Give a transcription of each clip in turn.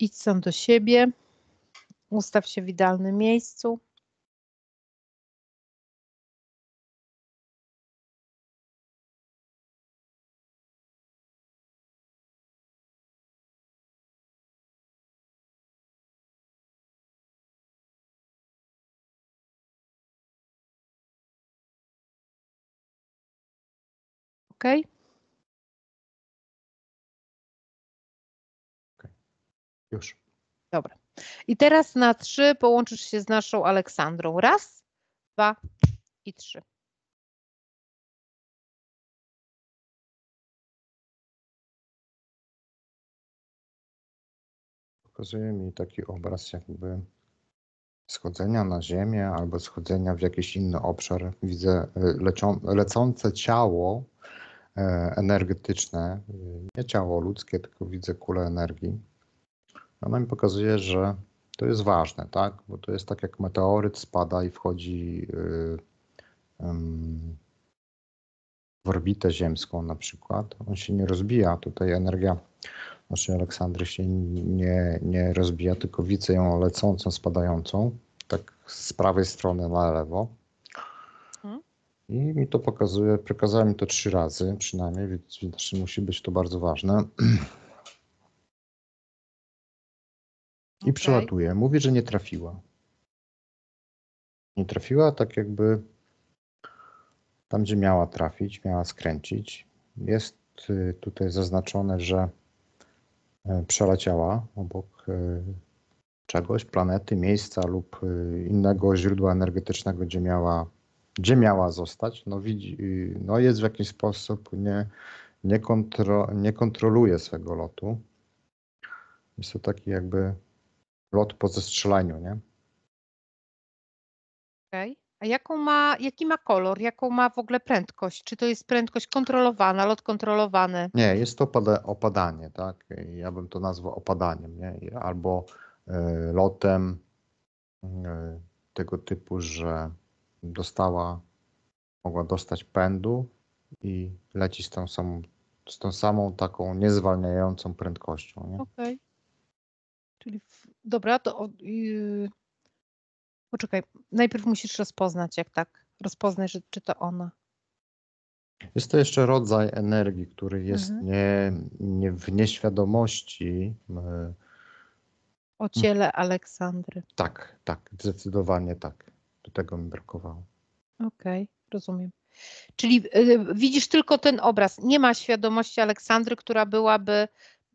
idź sam do siebie, ustaw się w idealnym miejscu. Okay? Już. Dobra. I teraz na trzy połączysz się z naszą Aleksandrą. Raz, dwa i trzy. Pokazuje mi taki obraz jakby schodzenia na ziemię albo schodzenia w jakiś inny obszar. Widzę e, lecące ciało e, energetyczne, nie ciało ludzkie, tylko widzę kulę energii ona mi pokazuje, że to jest ważne, tak? Bo to jest tak jak meteoryt spada i wchodzi y, w orbitę ziemską na przykład. On się nie rozbija, tutaj energia naszej Aleksandry się nie, nie rozbija, tylko widzę ją lecącą, spadającą, tak z prawej strony na lewo. Mhm. I mi to pokazuje, Przekazałem mi to trzy razy przynajmniej, więc musi być to bardzo ważne. I okay. przelatuje. Mówi, że nie trafiła. Nie trafiła, tak jakby tam, gdzie miała trafić, miała skręcić. Jest y, tutaj zaznaczone, że e, przeleciała obok e, czegoś, planety, miejsca lub e, innego źródła energetycznego, gdzie miała, gdzie miała zostać, no, widzi, y, no jest w jakiś sposób, nie, nie, kontro, nie kontroluje swego lotu. Jest to taki jakby lot po zestrzelaniu, nie? Okej. Okay. A jaką ma, jaki ma kolor? Jaką ma w ogóle prędkość? Czy to jest prędkość kontrolowana, lot kontrolowany? Nie, jest to opada opadanie, tak? Ja bym to nazwał opadaniem, nie? Albo y, lotem y, tego typu, że dostała, mogła dostać pędu i leci z tą samą, z tą samą taką niezwalniającą prędkością. Nie? Okej. Okay. Czyli Dobra, to yy, poczekaj. Najpierw musisz rozpoznać, jak tak. Rozpoznaj, że, czy to ona. Jest to jeszcze rodzaj energii, który jest mhm. nie, nie w nieświadomości. E, o ciele Aleksandry. Tak, tak, zdecydowanie tak. Do tego mi brakowało. Okej, okay, rozumiem. Czyli y, widzisz tylko ten obraz. Nie ma świadomości Aleksandry, która byłaby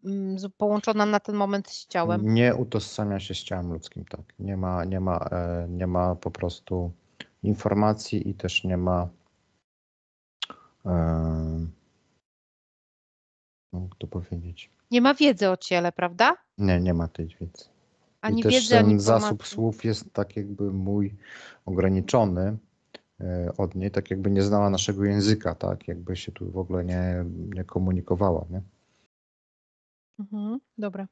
Mm, połączona na ten moment z ciałem. Nie utożsamia się z ciałem ludzkim, tak. Nie ma, nie ma, e, nie ma po prostu informacji i też nie ma. E, no, jak to powiedzieć? Nie ma wiedzy o ciele, prawda? Nie, nie ma tej wiedzy. Ani I też wiedzy, ten zasób słów jest tak jakby mój ograniczony e, od niej, tak jakby nie znała naszego języka, tak jakby się tu w ogóle nie, nie komunikowała, nie? Mhm, dobra.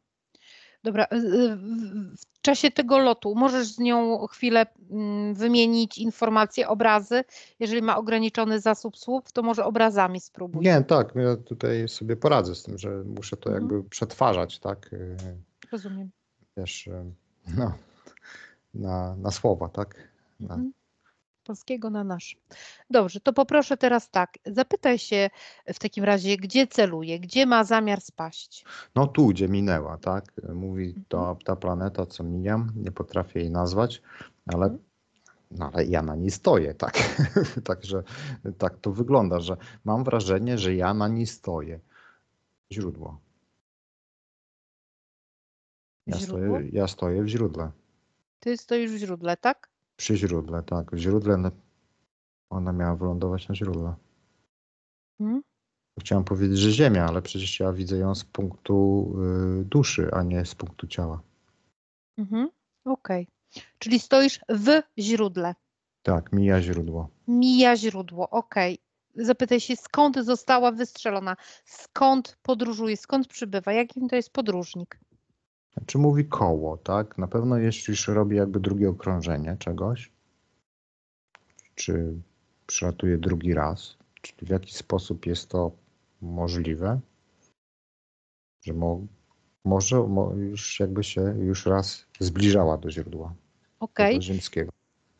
Dobra, w czasie tego lotu możesz z nią chwilę mm, wymienić informacje, obrazy. Jeżeli ma ograniczony zasób słów, to może obrazami spróbuj. Nie, tak, ja tutaj sobie poradzę z tym, że muszę to jakby mhm. przetwarzać, tak? Y, Rozumiem. Wiesz, y, no, na, na słowa, tak? Na, mhm polskiego na nasz. Dobrze, to poproszę teraz tak. Zapytaj się w takim razie, gdzie celuje, gdzie ma zamiar spaść? No tu, gdzie minęła, tak? Mówi to mhm. ta planeta, co mijam, nie potrafię jej nazwać, ale mhm. No ale ja na niej stoję, tak? Także tak to wygląda, że mam wrażenie, że ja na niej stoję. Źródło. Ja, Stoję, ja stoję w źródle. Ty stoisz w źródle, tak? Przy źródle, tak. W źródle ona miała wylądować na źródle. Hmm? powiedzieć, że Ziemia, ale przecież ja widzę ją z punktu y, duszy, a nie z punktu ciała. Mhm. Okej. Okay. Czyli stoisz w źródle. Tak, mija źródło. Mija źródło, okej. Okay zapytaj się, skąd została wystrzelona, skąd podróżuje, skąd przybywa, jakim to jest podróżnik. Znaczy mówi koło, tak? Na pewno jeśli robi jakby drugie okrążenie czegoś, czy przylatuje drugi raz, czyli w jaki sposób jest to możliwe, że mo, może mo, już jakby się już raz zbliżała do źródła okay. do rzymskiego.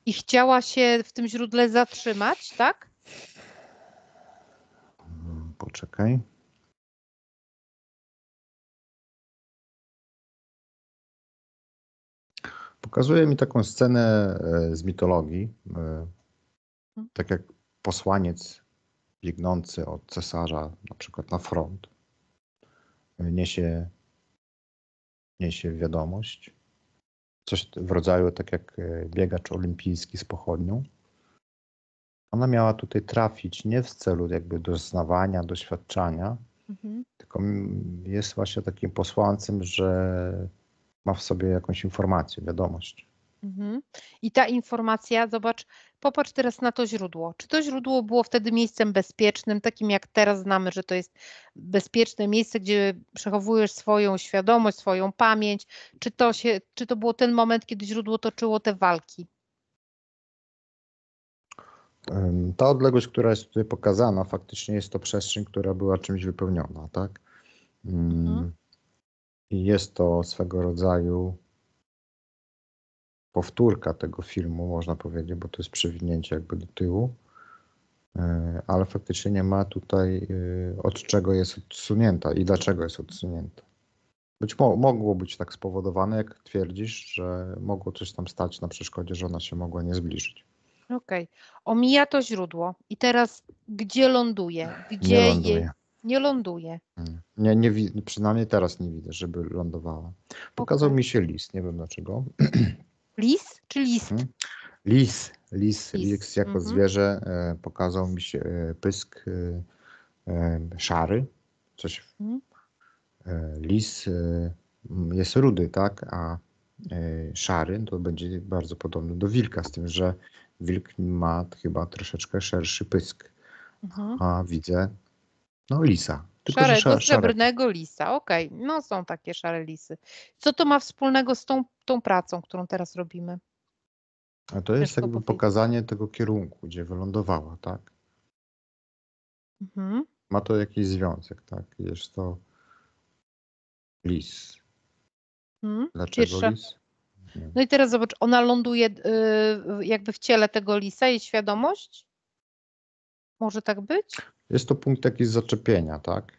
I chciała się w tym źródle zatrzymać, tak? Hmm, poczekaj. Pokazuje mi taką scenę e, z mitologii. E, mhm. Tak jak posłaniec biegnący od cesarza, na przykład na front, e, niesie, niesie wiadomość. Coś w rodzaju tak jak biegacz olimpijski z pochodnią. Ona miała tutaj trafić nie w celu jakby doznawania, doświadczania, mhm. tylko jest właśnie takim posłancem, że ma w sobie jakąś informację, wiadomość. Mhm. I ta informacja, zobacz, popatrz teraz na to źródło. Czy to źródło było wtedy miejscem bezpiecznym, takim jak teraz znamy, że to jest bezpieczne miejsce, gdzie przechowujesz swoją świadomość, swoją pamięć? Czy to, się, czy to było ten moment, kiedy źródło toczyło te walki? Ta odległość, która jest tutaj pokazana, faktycznie jest to przestrzeń, która była czymś wypełniona, tak? Mm. Mhm. I jest to swego rodzaju powtórka tego filmu, można powiedzieć, bo to jest przewinięcie jakby do tyłu, e, ale faktycznie nie ma tutaj e, od czego jest odsunięta i dlaczego jest odsunięta. Być mo mogło być tak spowodowane, jak twierdzisz, że mogło coś tam stać na przeszkodzie, że ona się mogła nie zbliżyć. Okej. Okay. Omija to źródło i teraz gdzie ląduje? Gdzie nie ląduje. Je nie ląduje. Mm. Nie, nie, przynajmniej teraz nie widzę, żeby lądowała. Pokazał okay. mi się lis, nie wiem dlaczego. Lis czy list? Mhm. Lis, lis, lis, lis jako mhm. zwierzę. E, pokazał mi się e, pysk e, e szary, coś. Mhm. E, lis e, jest rudy, tak? A szary to będzie bardzo podobny do wilka, z tym, że wilk ma chyba troszeczkę szerszy pysk. A widzę no lisa. Tylko, no, szare, srebrnego szare. lisa, okej. Okay. No są takie szare lisy. Co to ma wspólnego z tą, tą pracą, którą teraz robimy? A to jest Ciężko jakby powiedzieć. pokazanie tego kierunku, gdzie wylądowała, tak? Mhm. Ma to jakiś związek, tak? Jest to lis. Mhm. Dlaczego lis? Nie. No i teraz zobacz, ona ląduje y, jakby w ciele tego lisa, jej świadomość? Może tak być? Jest to punkt jakiś zaczepienia, tak?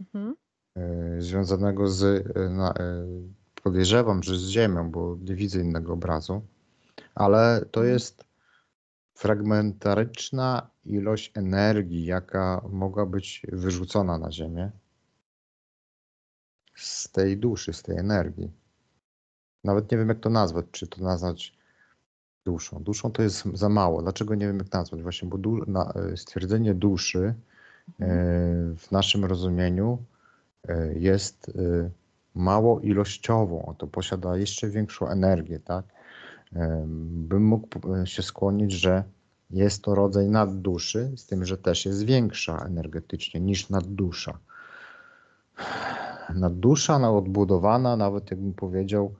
Mhm. E, związanego z, e, na, e, podejrzewam, że z ziemią, bo nie widzę innego obrazu, ale to mhm. jest fragmentaryczna ilość energii, jaka mogła być wyrzucona na ziemię z tej duszy, z tej energii. Nawet nie wiem, jak to nazwać. Czy to nazwać duszą. Duszą to jest za mało. Dlaczego nie wiem, jak nazwać? Właśnie, bo du na, e, stwierdzenie duszy e, w naszym rozumieniu e, jest mało ilościową. Oto posiada jeszcze większą energię, tak? Bym mógł się skłonić, że jest to rodzaj nadduszy, z tym, że też jest większa energetycznie niż naddusza. Naddusza, odbudowana, nawet jakbym powiedział,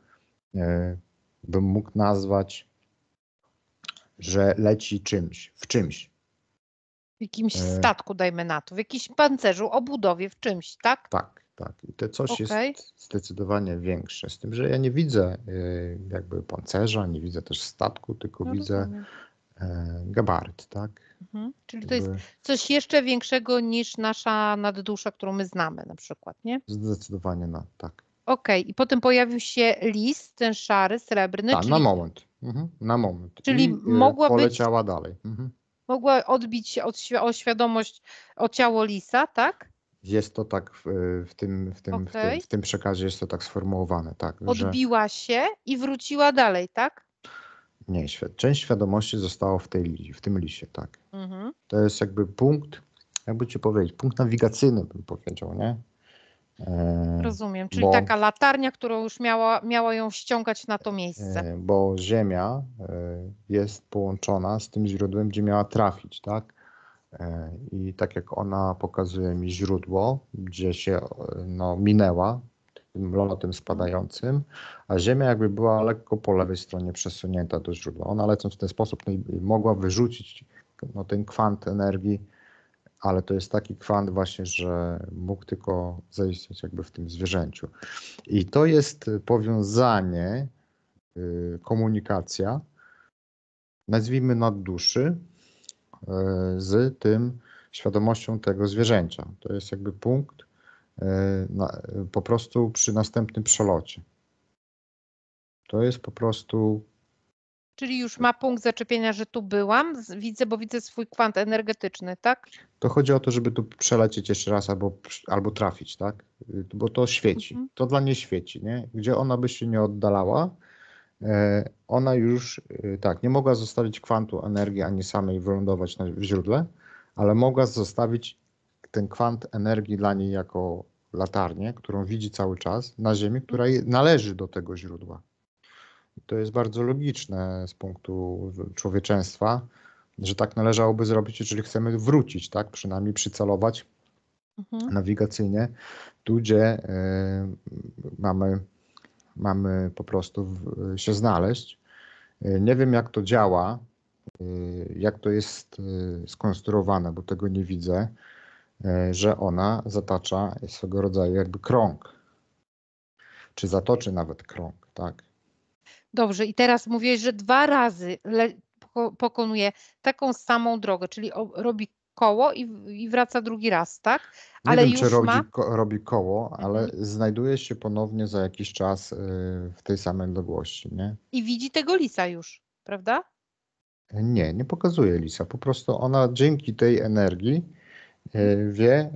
bym mógł nazwać że leci czymś, w czymś. W jakimś e, statku, dajmy na to, w jakimś pancerzu, obudowie, w czymś, tak? Tak, tak. I to coś okay. jest zdecydowanie większe. Z tym, że ja nie widzę e, jakby pancerza, nie widzę też statku, tylko no widzę rozumiem. E, gabaryt, tak? Mhm. Czyli to jest coś jeszcze większego niż nasza naddusza, którą my znamy na przykład, nie? Zdecydowanie na, tak. Okej, okay. i potem pojawił się list, ten szary, srebrny. Tak, czyli... na moment. Mhm, na moment. Czyli I, e, mogła poleciała być, dalej. Mhm. Mogła odbić się od, o świadomość, o ciało lisa, tak? Jest to tak w, w, tym, w, tym, okay. w, tym, w, tym, przekazie, jest to tak sformułowane. Tak, Odbiła że... się i wróciła dalej, tak? Nie, część świadomości została w, tej, w tym lisie, tak. Mhm. To jest jakby punkt, jakby ci powiedzieć, punkt nawigacyjny bym powiedział, nie? E, Rozumiem, czyli bo, taka latarnia, którą już miała, miała ją ściągać na to miejsce. E, bo ziemia e, jest połączona z tym źródłem, gdzie miała trafić, tak? I tak jak ona pokazuje mi źródło, gdzie się no, minęła tym lotem spadającym, a Ziemia jakby była lekko po lewej stronie przesunięta do źródła. Ona lecąc w ten sposób no mogła wyrzucić no, ten kwant energii ale to jest taki kwant właśnie, że mógł tylko zaistnieć jakby w tym zwierzęciu. I to jest powiązanie, y, komunikacja, nazwijmy nadduszy, y, z tym świadomością tego zwierzęcia. To jest jakby punkt y, po prostu przy następnym przelocie. To jest po prostu Czyli już ma punkt zaczepienia, że tu byłam, widzę, bo widzę swój kwant energetyczny, tak? To chodzi o to, żeby tu przelecieć jeszcze raz albo, albo trafić, tak? Y, bo to świeci, mhm. to dla niej świeci, nie? Gdzie ona by się nie oddalała, e, ona już, y, tak, nie mogła zostawić kwantu energii ani samej wylądować na, w źródle, ale mogła zostawić ten kwant energii dla niej jako latarnię, którą widzi cały czas na Ziemi, która mhm. należy do tego źródła. I to jest bardzo logiczne z punktu człowieczeństwa, że tak należałoby zrobić, jeżeli chcemy wrócić, tak? Przynajmniej przycelować mhm. nawigacyjnie, tu gdzie y, mamy, mamy po prostu w, się znaleźć. E, nie wiem, jak to działa, e, jak to jest skonstruowane, bo tego nie widzę, że ona zatacza swego rodzaju jakby krąg, czy zatoczy nawet krąg, tak? Dobrze, i teraz mówiłeś, że dwa razy pokonuje taką samą drogę, czyli robi koło i, i wraca drugi raz, tak? Ale Nie wiem, czy robi, ma... ko robi koło, ale mhm. znajduje się ponownie za jakiś czas y, w tej samej odległości, nie? I widzi tego lisa już, prawda? E, nie, nie pokazuje lisa. Po prostu ona dzięki tej energii e, mhm. wie, e,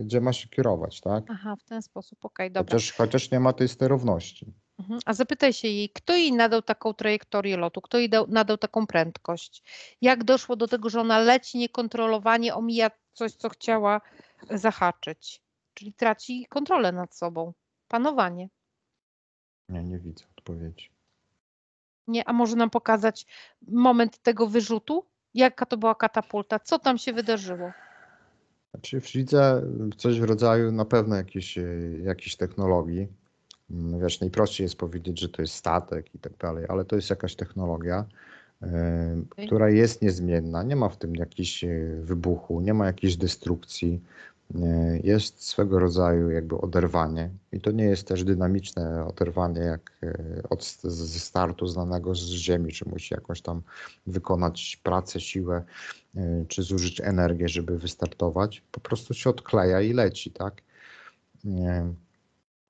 gdzie ma się kierować, tak? Aha, w ten sposób, okej, okay, dobra. Chociaż, chociaż nie ma tej sterowności. Mhm. A zapytaj się jej, kto jej nadał taką trajektorię lotu, kto jej dał, nadał taką prędkość, jak doszło do tego, że ona leci niekontrolowanie, omija coś, co chciała e, zahaczyć, czyli traci kontrolę nad sobą, panowanie. Nie, nie widzę odpowiedzi. Nie, a może nam pokazać moment tego wyrzutu? Jaka to była katapulta? Co tam się wydarzyło? Znaczy, widzę e, coś w rodzaju na pewno jakiejś e, technologii, Mm, wiesz, najprościej jest powiedzieć, że to jest statek i tak dalej, ale to jest jakaś technologia, e, okay. która jest niezmienna. Nie ma w tym jakichś e, wybuchu, nie ma jakiejś destrukcji. E, jest swego rodzaju jakby oderwanie, i to nie jest też dynamiczne oderwanie, jak od, ze startu znanego z Ziemi, czy musi jakąś tam wykonać pracę, siłę, czy zużyć energię, żeby wystartować. Po prostu się odkleja i leci, tak?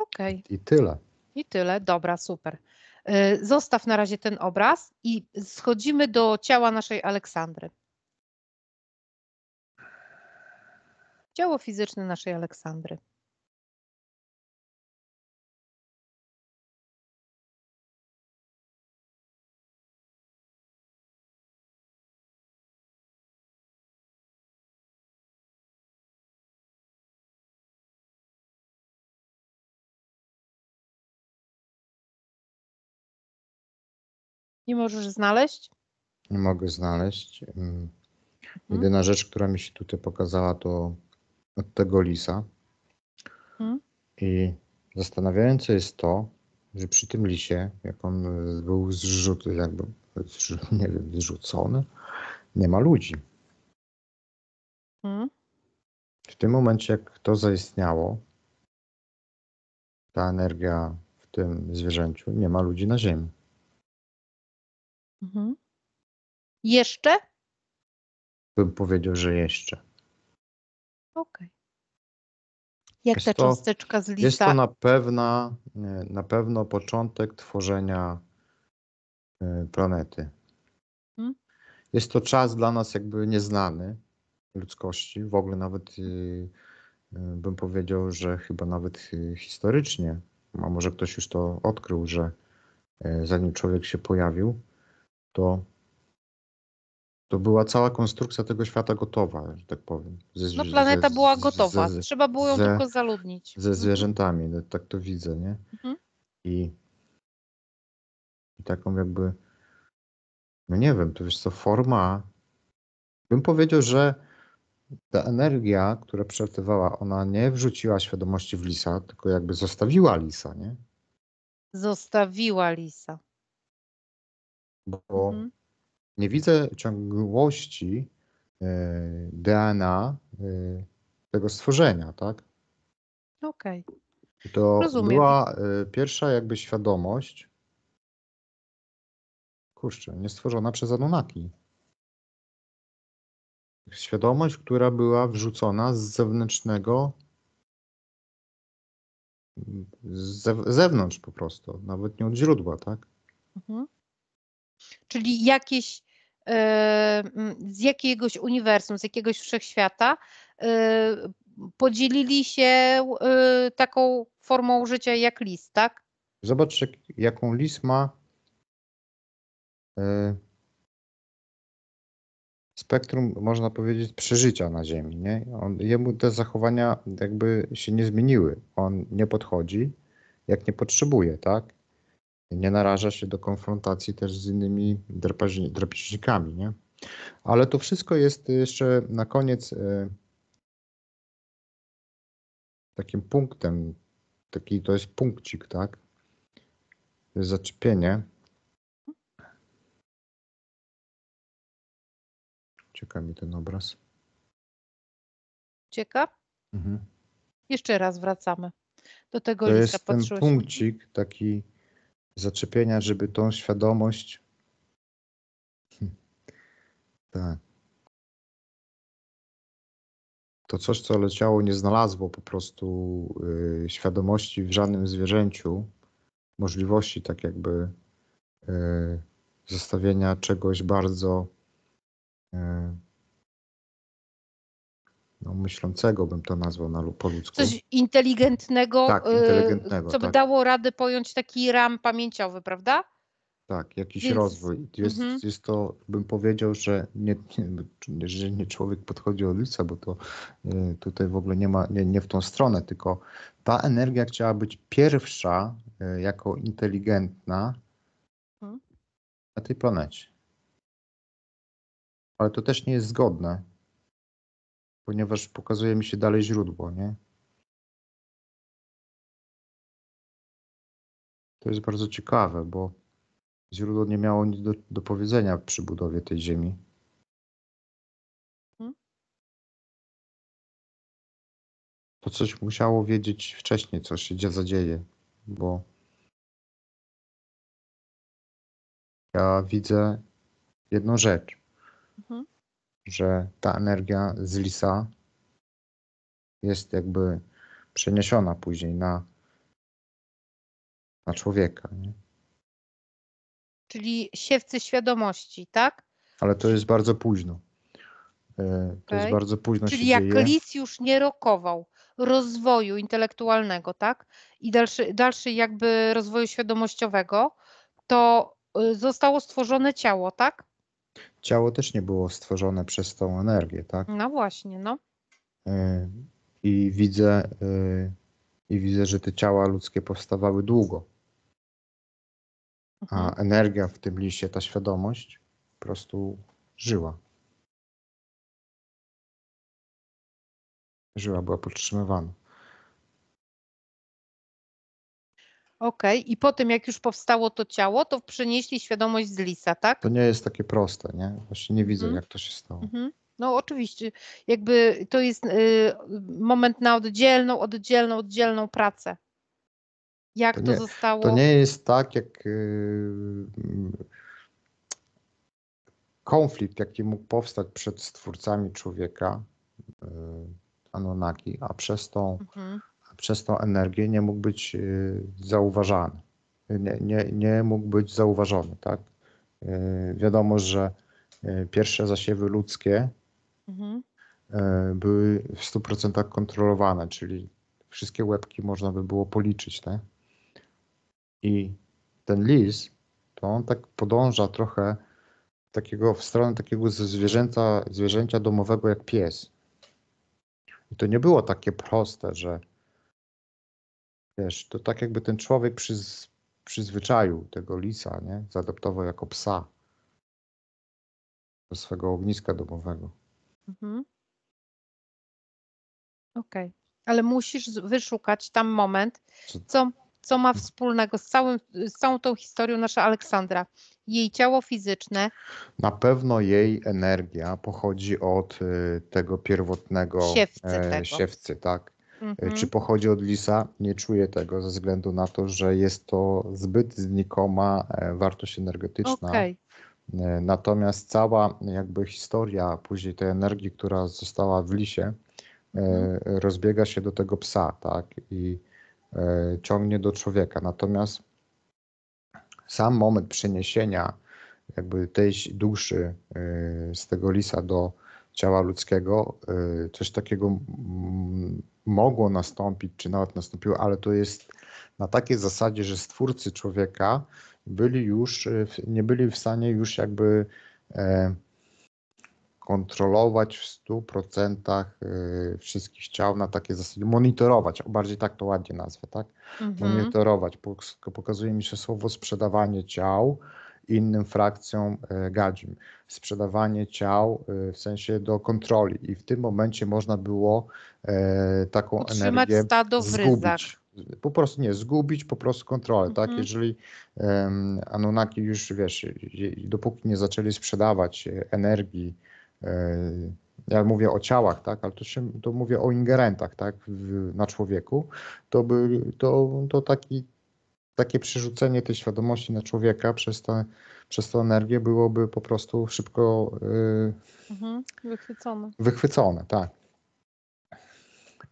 Okej. Okay. I tyle. I tyle, dobra, super. Y, zostaw na razie ten obraz i schodzimy do ciała naszej Aleksandry. Ciało fizyczne naszej Aleksandry. Nie możesz znaleźć? Nie mogę znaleźć. Mhm. Jedyna rzecz, która mi się tutaj pokazała, to od tego lisa. Mhm. I zastanawiające jest to, że przy tym lisie, jak on był zrzuty, jakby nie wiem, zrzucony, nie ma ludzi. Mhm. W tym momencie, jak to zaistniało, ta energia w tym zwierzęciu, nie ma ludzi na Ziemi. Mhm. Jeszcze? Bym powiedział, że jeszcze. Okej. Okay. Jak jest ta to, cząsteczka z lisa? Jest to na, pewna, na pewno początek tworzenia e, planety. Mhm. Jest to czas dla nas jakby nieznany ludzkości, w ogóle nawet e, e, bym powiedział, że chyba nawet historycznie, a może ktoś już to odkrył, że zanim człowiek się pojawił, to, to była cała konstrukcja tego świata gotowa, że tak powiem. Ze, no planeta ze, była gotowa, ze, trzeba było ją tylko zaludnić. Ze mhm. zwierzętami, mhm. tak to widzę, nie? Mhm. I, I taką jakby, no nie wiem, to wiesz co, forma, bym powiedział, że ta energia, która przelatywała, ona nie wrzuciła świadomości w lisa, tylko jakby zostawiła lisa, nie? Zostawiła lisa bo mhm. nie widzę ciągłości e, DNA e, tego stworzenia, tak? Okej. Okay. To Rozumiem. była e, pierwsza jakby świadomość, kurczę, nie stworzona przez Anunnaki. Świadomość, która była wrzucona z zewnętrznego z zewnątrz po prostu, nawet nie od źródła, tak? Mhm czyli jakieś, e, z jakiegoś uniwersum, z jakiegoś wszechświata, e, podzielili się e, taką formą życia jak lis, tak? Zobacz, jaką lis ma spektrum, można powiedzieć, przeżycia na Ziemi. Nie? On, jemu te zachowania jakby się nie zmieniły. On nie podchodzi, jak nie potrzebuje, tak? nie naraża się do konfrontacji też z innymi drapieżnikami, nie? Ale to wszystko jest jeszcze na koniec e, takim punktem, taki to jest punkcik, tak? To jest zaczepienie. Cieka mi ten obraz. Cieka? Mhm. Jeszcze raz wracamy do tego to lista. To jest ten punkcik taki zaczepienia, żeby tą świadomość. Hmm. Tak. To coś, co leciało, nie znalazło po prostu yy, świadomości w żadnym zwierzęciu, możliwości tak jakby yy, zostawienia czegoś bardzo yy, no, myślącego, bym to nazwał na po ludzku. Coś inteligentnego, tak, y, inteligentnego co by tak. dało radę pojąć taki ram pamięciowy, prawda? Tak, jakiś Więc... rozwój. Jest, mhm. jest to, bym powiedział, że nie, nie, że nie człowiek podchodzi od lica, bo to y, tutaj w ogóle nie ma, nie, nie w tą stronę, tylko ta energia chciała być pierwsza y, jako inteligentna mhm. na tej planecie. Ale to też nie jest zgodne ponieważ pokazuje mi się dalej źródło, nie? To jest bardzo ciekawe, bo źródło nie miało nic do, do powiedzenia przy budowie tej ziemi. Mhm. To coś musiało wiedzieć wcześniej, co się zadzieje, bo ja widzę jedną rzecz. Mhm że ta energia z lisa jest jakby przeniesiona później na, na człowieka. Nie? Czyli siewcy świadomości, tak? Ale to jest bardzo późno. E, to okay. jest bardzo późno. Czyli jak dzieje. lis już nie rokował rozwoju intelektualnego, tak? I dalszy, dalszy jakby rozwoju świadomościowego, to y, zostało stworzone ciało, tak? ciało też nie było stworzone przez tą energię, tak? No właśnie, no. Y, I widzę, y, i widzę, że te ciała ludzkie powstawały długo. A mhm. energia w tym liście, ta świadomość po prostu żyła. Żyła, była podtrzymywana. Okej, okay. i po tym jak już powstało to ciało, to przenieśli świadomość z lisa, tak? To nie jest takie proste, nie? Właśnie nie widzę, mm. jak to się stało. Mm -hmm. No oczywiście, jakby to jest y, moment na oddzielną, oddzielną, oddzielną pracę. Jak to, to nie, zostało? To nie jest tak, jak y, konflikt, jaki mógł powstać przed stwórcami człowieka, y, Anunnaki, a przez tą mhm przez tą energię nie mógł być y, zauważany, nie, nie, nie mógł być zauważony. Tak? Y, wiadomo, że y, pierwsze zasiewy ludzkie mhm. były w 100% kontrolowane, czyli wszystkie łebki można by było policzyć. Tak? I ten lis, to on tak podąża trochę takiego, w stronę takiego zwierzęcia domowego jak pies. I to nie było takie proste, że Wiesz, to tak jakby ten człowiek przyz, przyzwyczaił tego lisa, nie? Zaadoptował jako psa do swego ogniska domowego. Mhm. Okej. Okay. Ale musisz wyszukać tam moment, co, co ma wspólnego z, całym, z całą tą historią nasza Aleksandra. Jej ciało fizyczne. Na pewno jej energia pochodzi od y, tego pierwotnego siewcy, e, tego. siewcy tak? E, mhm. Czy pochodzi od lisa? Nie czuję tego ze względu na to, że jest to zbyt znikoma e, wartość energetyczna. Okay. E, natomiast cała jakby historia później tej energii, która została w lisie, mhm. rozbiega się do tego psa, tak? I ciągnie do człowieka. Natomiast sam moment przeniesienia jakby tej duszy z tego lisa do ciała ludzkiego, coś takiego mogło nastąpić, czy nawet nastąpiło, ale to jest na takiej zasadzie, że stwórcy człowieka byli już, e, nie byli w stanie już jakby e, kontrolować w 100% e, wszystkich ciał na takiej zasadzie, monitorować, bardziej tak to ładnie nazwę, tak? Mhm. Monitorować, pokazuje mi się słowo sprzedawanie ciał, innym frakcjom e, gadzim. Sprzedawanie ciał e, w sensie do kontroli i w tym momencie można było e, taką Utrzymać energię stado w zgubić. Po prostu nie, zgubić po prostu kontrolę, tak? mhm. tak? Jeżeli um, Anunnaki już, wiesz, dopóki nie zaczęli sprzedawać energii, ja mówię o ciałach, tak, ale to, się, to mówię o ingerentach tak, w, na człowieku, to, by, to, to taki takie przerzucenie tej świadomości na człowieka przez, przez tę energię byłoby po prostu szybko yy, mhm, wychwycone. Wychwycone, tak.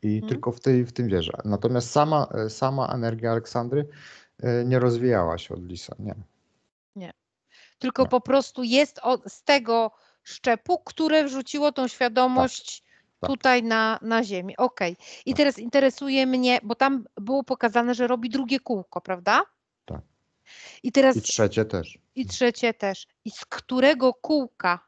I mhm. tylko w, tej, w tym wierzę. Natomiast sama, sama energia Aleksandry yy, nie rozwijała się od Lisa, nie. Nie. Tylko nie. po prostu jest od, z tego szczepu, które wrzuciło tą świadomość tak. tutaj na, na ziemi. Okej. Okay. I tak. teraz interesuje mnie, bo tam było pokazane, że robi drugie kółko, prawda? Tak. I teraz. I trzecie też. I trzecie też. I z którego kółka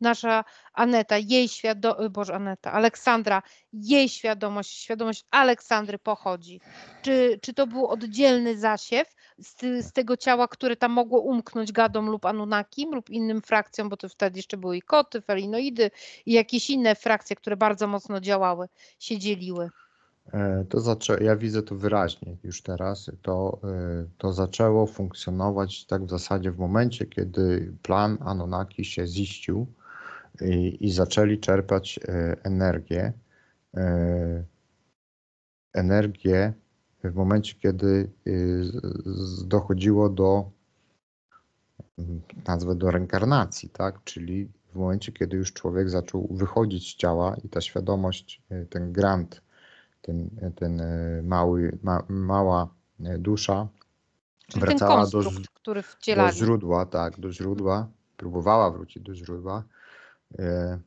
nasza Aneta, jej świadomość, y, Boże Aneta, Aleksandra, jej świadomość, świadomość Aleksandry pochodzi. Czy, czy to był oddzielny zasiew z, z tego ciała, które tam mogło umknąć gadom lub Anunakim lub innym frakcjom, bo to wtedy jeszcze były i koty, felinoidy i jakieś inne frakcje, które bardzo mocno działały, się dzieliły. E, to zaczę- ja widzę to wyraźnie już teraz. To, e, to zaczęło funkcjonować tak w zasadzie w momencie, kiedy plan Anunnaki się ziścił i, i zaczęli czerpać e, energię. E, energię w momencie, kiedy e, dochodziło do nazwę do reinkarnacji, tak? czyli w momencie, kiedy już człowiek zaczął wychodzić z ciała i ta świadomość, ten grant, ten, ten mały, ma, mała dusza czyli wracała do, do, źródła, tak, do źródła, próbowała wrócić do źródła, E,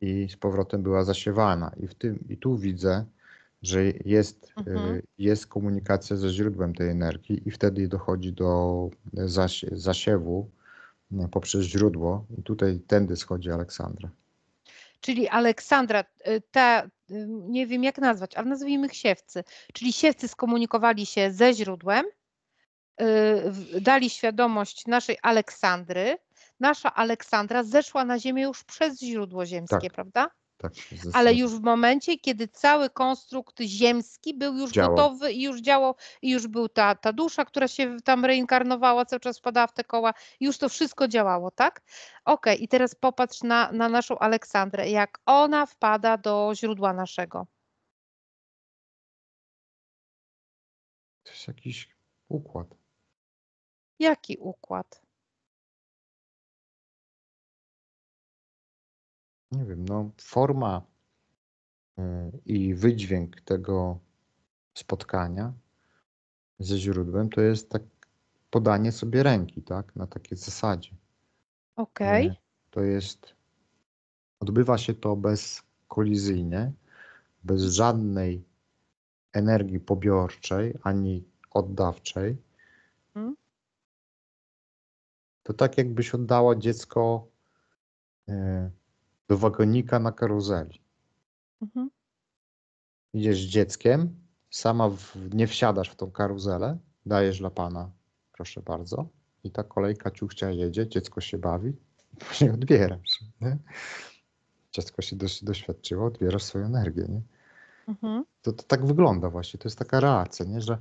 i z powrotem była zasiewana. I, w tym, i tu widzę, że jest, e, mhm. jest komunikacja ze źródłem tej energii i wtedy dochodzi do e, zasie, zasiewu poprzez źródło. I tutaj tędy schodzi Aleksandra. Czyli Aleksandra, ta, nie wiem jak nazwać, ale nazwijmy ich siewcy. Czyli siewcy skomunikowali się ze źródłem, dali świadomość naszej Aleksandry, nasza Aleksandra zeszła na Ziemię już przez źródło ziemskie, tak. prawda? Tak, Ale już w momencie, kiedy cały konstrukt ziemski był już gotowy i już działał, i już był ta, ta dusza, która się tam reinkarnowała, cały czas wpadała w te koła, już to wszystko działało, tak? Okej, okay, i teraz popatrz na, na naszą Aleksandrę, jak ona wpada do źródła naszego. To jest jakiś układ. Jaki układ? nie wiem, no, forma e, i wydźwięk tego spotkania ze źródłem to jest tak podanie sobie ręki, tak? Na takiej zasadzie. Okej. Okay. E, to jest, odbywa się to bezkolizyjnie, bez żadnej energii pobiorczej ani oddawczej. Hmm? To tak jakbyś oddała dziecko. Yy, do wagonika na karuzeli. Mhm. Idziesz z dzieckiem, sama w, nie wsiadasz w tą karuzelę, dajesz dla pana, proszę bardzo, i ta kolejka ciuchcia jedzie, dziecko się bawi, później odbierasz. Nie? Dziecko się doświadczyło, odbierasz swoją energię. Nie? Mhm. To, to tak wygląda właśnie, to jest taka reakcja, nie? że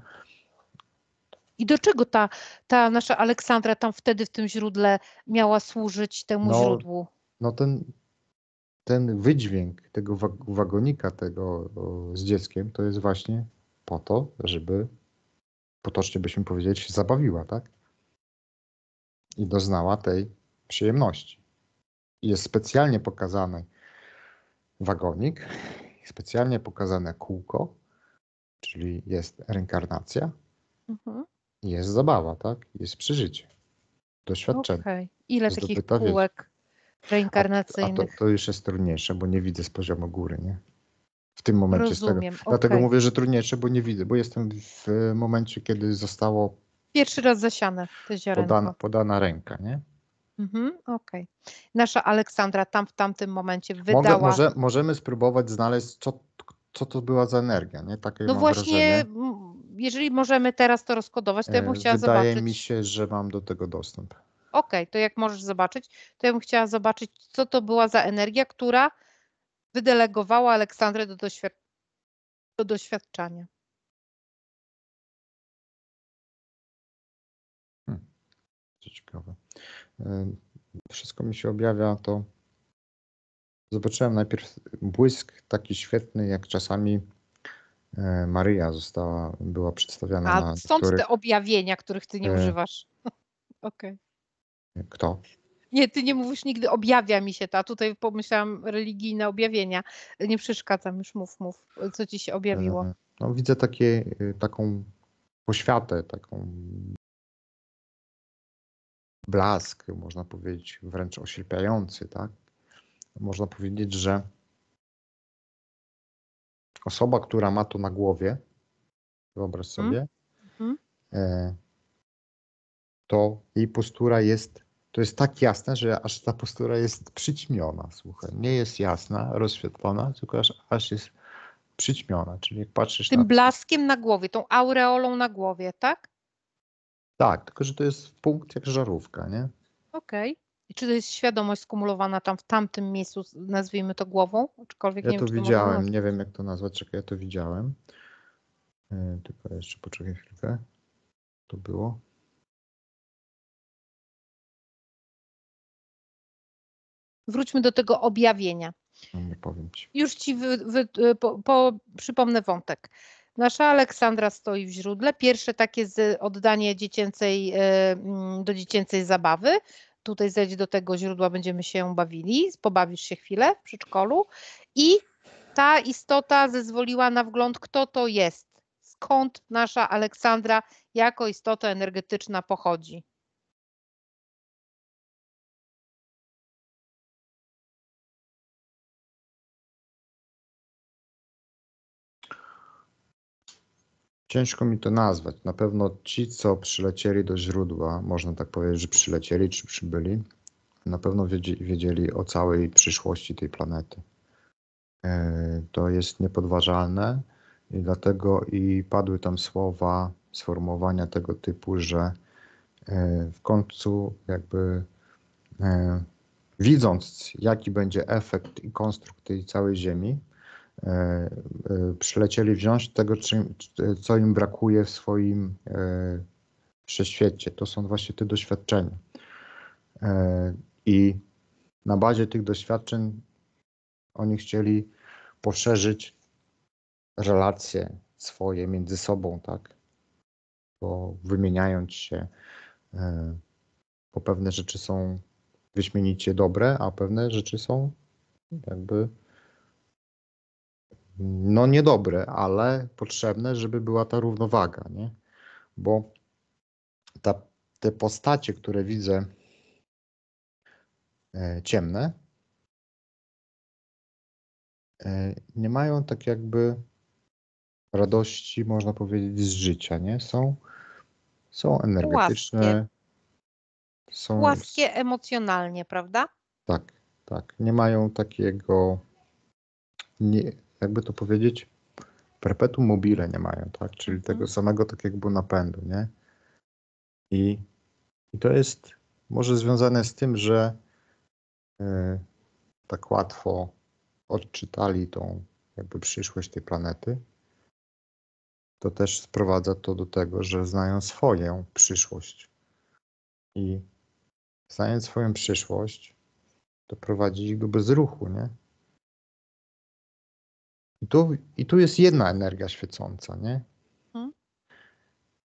i do czego ta, ta nasza Aleksandra tam wtedy w tym źródle miała służyć temu no, źródłu? No ten, ten wydźwięk tego wagonika tego z dzieckiem to jest właśnie po to, żeby potocznie byśmy powiedzieli, się zabawiła, tak? I doznała tej przyjemności. Jest specjalnie pokazany wagonik, specjalnie pokazane kółko, czyli jest reinkarnacja, mhm. jest zabawa, tak? Jest przeżycie, doświadczenie. Okay. Ile takich kółek? reinkarnacyjnych. A to, to, już jest trudniejsze, bo nie widzę z poziomu góry, nie? W tym momencie. Rozumiem, okay. Dlatego mówię, że trudniejsze, bo nie widzę, bo jestem w e, momencie, kiedy zostało. Pierwszy raz zasiane te ziarenko. Podana, podana ręka, nie? Mhm, okej. Okay. Nasza Aleksandra tam w tamtym momencie wydała... Mogę, może, możemy spróbować znaleźć, co, co to była za energia, nie? Takie no właśnie, wrażenie. jeżeli możemy teraz to rozkodować, to ja bym e, chciała Wydaje zobaczyć. Wydaje mi się, że mam do tego dostęp ok, to jak możesz zobaczyć, to ja bym chciała zobaczyć, co to była za energia, która wydelegowała Aleksandrę do, doświad do doświadczania. Hmm, ciekawe. Wszystko mi się objawia, to zobaczyłem najpierw błysk taki świetny, jak czasami e, Maryja została, była przedstawiana A, na... A są te objawienia, których ty nie e, używasz. Okej. Okay. Kto? Nie, ty nie mówisz nigdy objawia mi się ta. Tutaj pomyślałam religijne objawienia. Nie przeszkadzam już, mów, mów, co ci się objawiło. E, no, widzę takie, y, taką poświatę, taką blask, można powiedzieć, wręcz oślepiający, tak? Można powiedzieć, że osoba, która ma to na głowie, wyobraź mhm. sobie, mm. Mm to jej postura jest, to jest tak jasna, że aż ta postura jest przyćmiona, słuchaj. Nie jest jasna, rozświetlona, tylko aż, aż jest przyćmiona, czyli jak patrzysz Tym na... blaskiem na głowie, tą aureolą na głowie, tak? Tak, tylko że to jest punkt jak żarówka, nie? Okej. Okay. I czy to jest świadomość skumulowana tam w tamtym miejscu, nazwijmy to głową? Aczkolwiek ja nie to wiem, widziałem, nie wiem jak to nazwać, czekaj, ja to widziałem. Yy, tylko jeszcze poczekaj chwilkę. To było. Wróćmy do tego objawienia. No, nie powiem ci. Już ci wy, wy, e, po, po, przypomnę wątek. Nasza Aleksandra stoi w źródle. Pierwsze takie z oddanie dziecięcej, e, mm, do dziecięcej zabawy. Tutaj zejdź do tego źródła, będziemy się bawili. Pobawisz się chwilę w przedszkolu. I ta istota zezwoliła na wgląd, kto to jest. Skąd nasza Aleksandra jako istota energetyczna pochodzi. Ciężko mi to nazwać. Na pewno ci, co przylecieli do źródła, można tak powiedzieć, że przylecieli czy przybyli, na pewno wiedzieli o całej przyszłości tej planety. E, to jest niepodważalne i dlatego i padły tam słowa, sformułowania tego typu, że e, w końcu jakby e, widząc jaki będzie efekt i konstrukt tej całej Ziemi, E, e, przylecieli wziąć tego, co im brakuje w swoim e, wszechświecie. To są właśnie te doświadczenia. I na bazie tych doświadczeń oni chcieli poszerzyć relacje swoje między sobą, tak? Bo wymieniając się, bo pewne rzeczy są wyśmienicie dobre, a pewne rzeczy są jakby no niedobre, ale potrzebne, żeby była ta równowaga, nie? Bo ta, te postacie, które widzę e, ciemne, e, nie mają tak jakby radości, można powiedzieć, z życia, nie? Są, są energetyczne. Są... płaskie emocjonalnie, prawda? Tak, tak. Nie mają takiego nie, jakby to powiedzieć, perpetuum mobile nie mają, tak? Czyli tego mhm. samego tak jakby napędu, nie? I, i to jest może związane z tym, że y, tak łatwo odczytali tą jakby przyszłość tej planety, to też sprowadza to do tego, że znają swoją przyszłość. I znając swoją przyszłość, to prowadzi ich do bezruchu, nie? I tu, i tu jest jedna energia świecąca, nie? Hmm.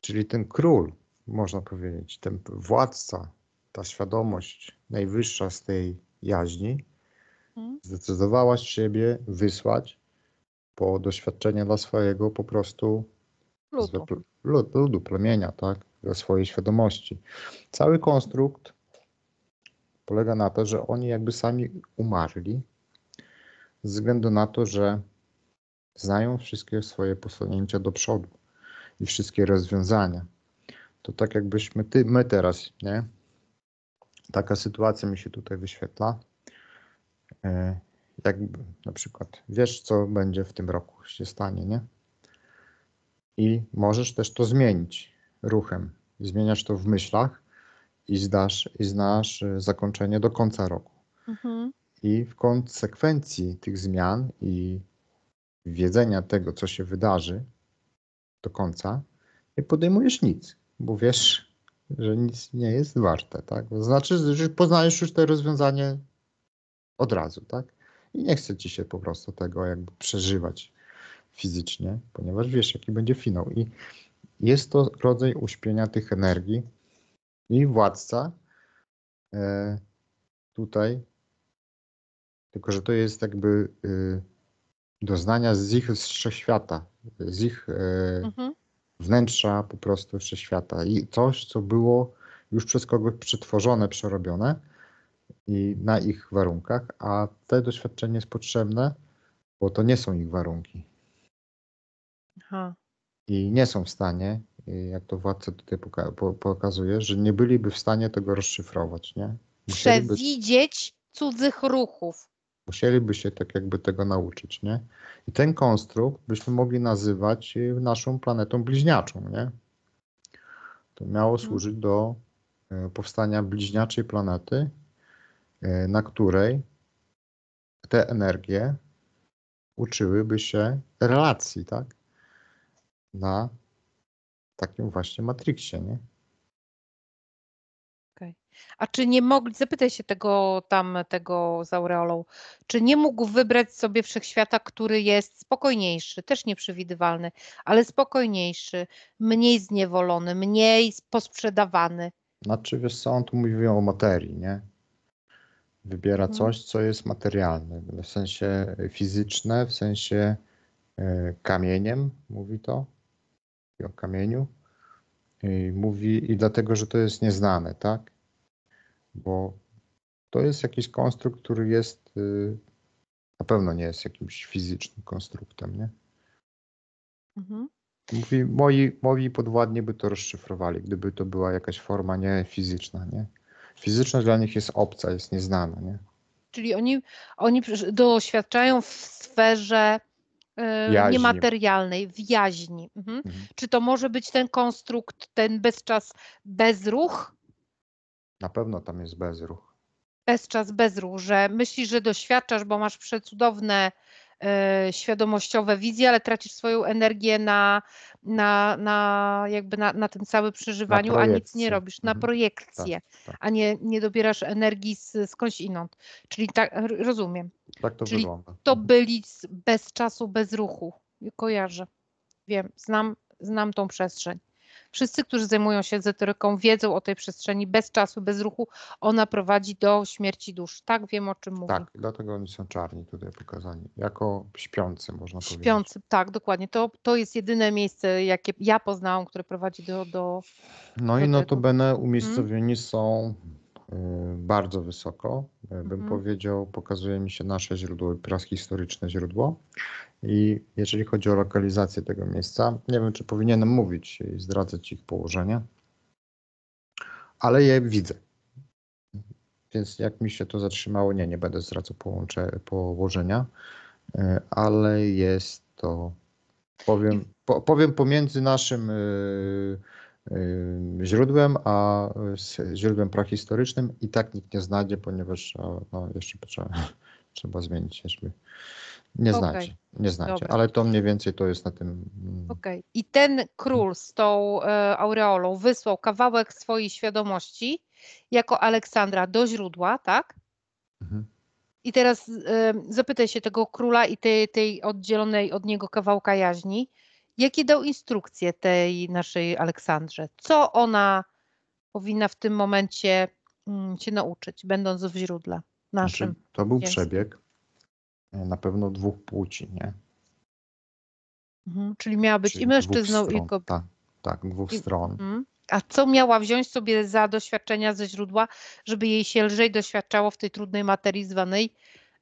Czyli ten król, można powiedzieć, ten władca, ta świadomość najwyższa z tej jaźni, hmm. zdecydowała siebie wysłać po doświadczenie dla swojego po prostu ludu. Pl, ludu, plemienia, tak? Dla swojej świadomości. Cały konstrukt polega na to, że oni jakby sami umarli, ze względu na to, że znają wszystkie swoje posunięcia do przodu i wszystkie rozwiązania. To tak jakbyśmy ty, my teraz, nie? Taka sytuacja mi się tutaj wyświetla. E, Jak na przykład wiesz, co będzie w tym roku się stanie, nie? I możesz też to zmienić ruchem. Zmieniasz to w myślach i, zdasz, i znasz e, zakończenie do końca roku. Mhm. I w konsekwencji tych zmian i wiedzenia tego, co się wydarzy do końca, nie podejmujesz nic, bo wiesz, że nic nie jest warte, tak? znaczy, że poznajesz już to rozwiązanie od razu, tak? I nie chce ci się po prostu tego jakby przeżywać fizycznie, ponieważ wiesz, jaki będzie finał. I jest to rodzaj uśpienia tych energii i władca e, tutaj, tylko że to jest jakby y, doznania z ich wszechświata, z ich e, mhm. wnętrza po prostu wszechświata i coś, co było już przez kogoś przetworzone, przerobione i na ich warunkach, a te doświadczenie jest potrzebne, bo to nie są ich warunki. Aha. I nie są w stanie, e, jak to władca tutaj poka pokazuje, że nie byliby w stanie tego rozszyfrować, nie? Musieliby... Przewidzieć cudzych ruchów. Musieliby się tak jakby tego nauczyć, nie? I ten konstrukt byśmy mogli nazywać y, naszą planetą bliźniaczą, nie? To miało mhm. służyć do y, powstania bliźniaczej planety, y, na której te energie uczyłyby się relacji, tak? Na takim właśnie matriksie, nie? A czy nie mogli, zapytaj się tego tam, tego z aureolą, czy nie mógł wybrać sobie wszechświata, który jest spokojniejszy, też nieprzewidywalny, ale spokojniejszy, mniej zniewolony, mniej posprzedawany? Znaczy, wiesz co, on tu mówi o materii, nie? Wybiera no. coś, co jest materialne, w sensie fizyczne, w sensie y, kamieniem, mówi to, o kamieniu. I mówi, i dlatego, że to jest nieznane, tak? bo to jest jakiś konstrukt, który jest y, na pewno nie jest jakimś fizycznym konstruktem, nie? Mhm. Mówi, moi, moi podwładni by to rozszyfrowali, gdyby to była jakaś forma nie fizyczna, nie? Fizyczność dla nich jest obca, jest nieznana, nie? Czyli oni, oni doświadczają w sferze y, Jaźni. niematerialnej, w jaźni. Mhm. Mhm. Czy to może być ten konstrukt, ten bezczas, bezruch, na pewno tam jest bezruch. Bezczas, bezruch, że myślisz, że doświadczasz, bo masz przecudowne e, świadomościowe wizje, ale tracisz swoją energię na, na, na jakby na, na tym całym przeżywaniu, a nic nie robisz, na mhm. projekcję, tak, tak. a nie, nie dobierasz energii z, skądś inąd. Czyli tak, rozumiem. Tak to Czyli wygląda. to mhm. byli bez czasu, bez ruchu. Kojarzę. Wiem, znam, znam tą przestrzeń. Wszyscy, którzy zajmują się ezoteryką, wiedzą o tej przestrzeni. Bez czasu, bez ruchu ona prowadzi do śmierci dusz. Tak wiem, o czym mówię. Tak, dlatego oni są czarni tutaj pokazani. Jako śpiący, można śpiący, powiedzieć. Śpiący, tak, dokładnie. To, to jest jedyne miejsce, jakie ja poznałam, które prowadzi do. do no do i notabene mhm. umiejscowieni hmm? są Y, bardzo wysoko, y, bym mhm. powiedział. Pokazuje mi się nasze źródło, historyczne źródło. I jeżeli chodzi o lokalizację tego miejsca, nie wiem, czy powinienem mówić i zdradzać ich położenie, ale je widzę. Więc jak mi się to zatrzymało, nie, nie będę zdradzał połącze, położenia, y, ale jest to, powiem, po, powiem pomiędzy naszym. Yy, źródłem, a z źródłem prahistorycznym i tak nikt nie znajdzie, ponieważ no, jeszcze trzeba, trzeba zmienić, żeby nie okay. nie znacie, ale to mniej więcej to jest na tym. Mm. Okej. Okay. I ten król z tą e, aureolą wysłał kawałek swojej świadomości jako Aleksandra do źródła, tak? Mhm. I teraz e, zapytaj się tego króla i tej, tej oddzielonej od niego kawałka jaźni, Jakie dał instrukcje tej naszej Aleksandrze? Co ona powinna w tym momencie mm, się nauczyć, będąc w źródle znaczy, naszym? Znaczy, to był przebieg e, na pewno dwóch płci, nie? Mhm, czyli miała być czyli i mężczyzną, i kobietą. Tak, tak, dwóch I, stron. Mhm. A co miała wziąć sobie za doświadczenia ze źródła, żeby jej się lżej doświadczało w tej trudnej materii zwanej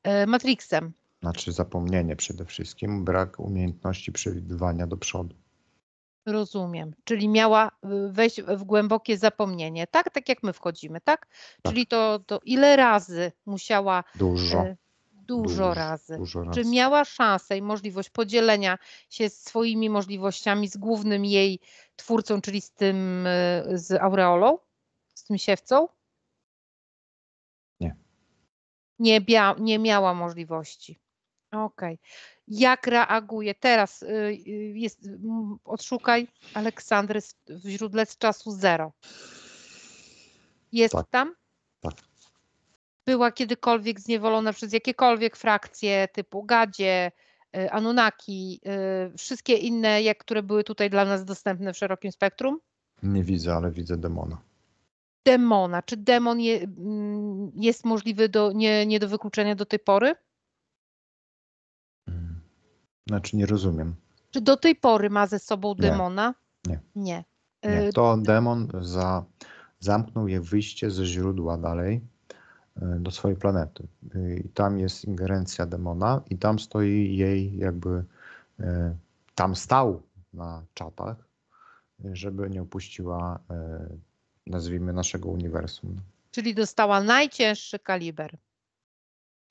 e, Matrixem? Znaczy zapomnienie przede wszystkim, brak umiejętności przewidywania do przodu. Rozumiem, czyli miała y, wejść w głębokie zapomnienie, tak? Tak jak my wchodzimy, tak? tak. Czyli to, to ile razy musiała. Dużo. Y, dużo, dużo, razy. Dużo Czy miała szansę i możliwość podzielenia się swoimi możliwościami z głównym jej twórcą, czyli z tym, y, z aureolą, z tym siewcą? Nie. Nie, nie miała możliwości. Okej. Jak reaguje teraz? Y, y, jest, odszukaj Aleksandry w źródle z czasu zero. Jest Tak. tam? Tak. Była kiedykolwiek zniewolona przez jakiekolwiek frakcje typu gadzie, anunaki, y, Anunnaki, wszystkie inne, jak które były tutaj dla nas dostępne w szerokim spektrum? Nie widzę, ale widzę demona. Demona. Czy demon je, jest możliwy do, nie, nie do wykluczenia do tej pory? Znaczy nie rozumiem. Czy do tej pory ma ze sobą demona? Nie. Nie. nie. nie. Y, to demon za, zamknął jej wyjście ze źródła dalej y, do swojej planety. Y, I tam jest ingerencja demona i tam stoi jej jakby tam stał na czatach, żeby nie opuściła nazwijmy naszego uniwersum. Czyli dostała najcięższy kaliber.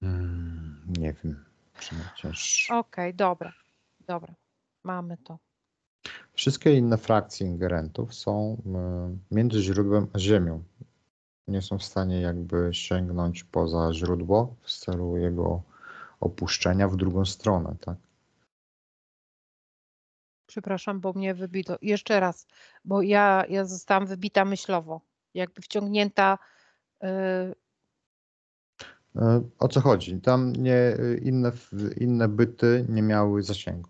Hmm, nie wiem. OK, Okej, okay, dobra, dobra, mamy to. Wszystkie inne frakcje ingerentów są e, między źródłem a ziemią. Nie są w stanie jakby sięgnąć poza źródło w celu jego opuszczenia w drugą stronę, tak? Przepraszam, bo mnie wybito. Jeszcze raz, bo ja, ja zostałam wybita myślowo, jakby wciągnięta y, o co chodzi? Tam nie, inne, inne byty nie miały zasięgu.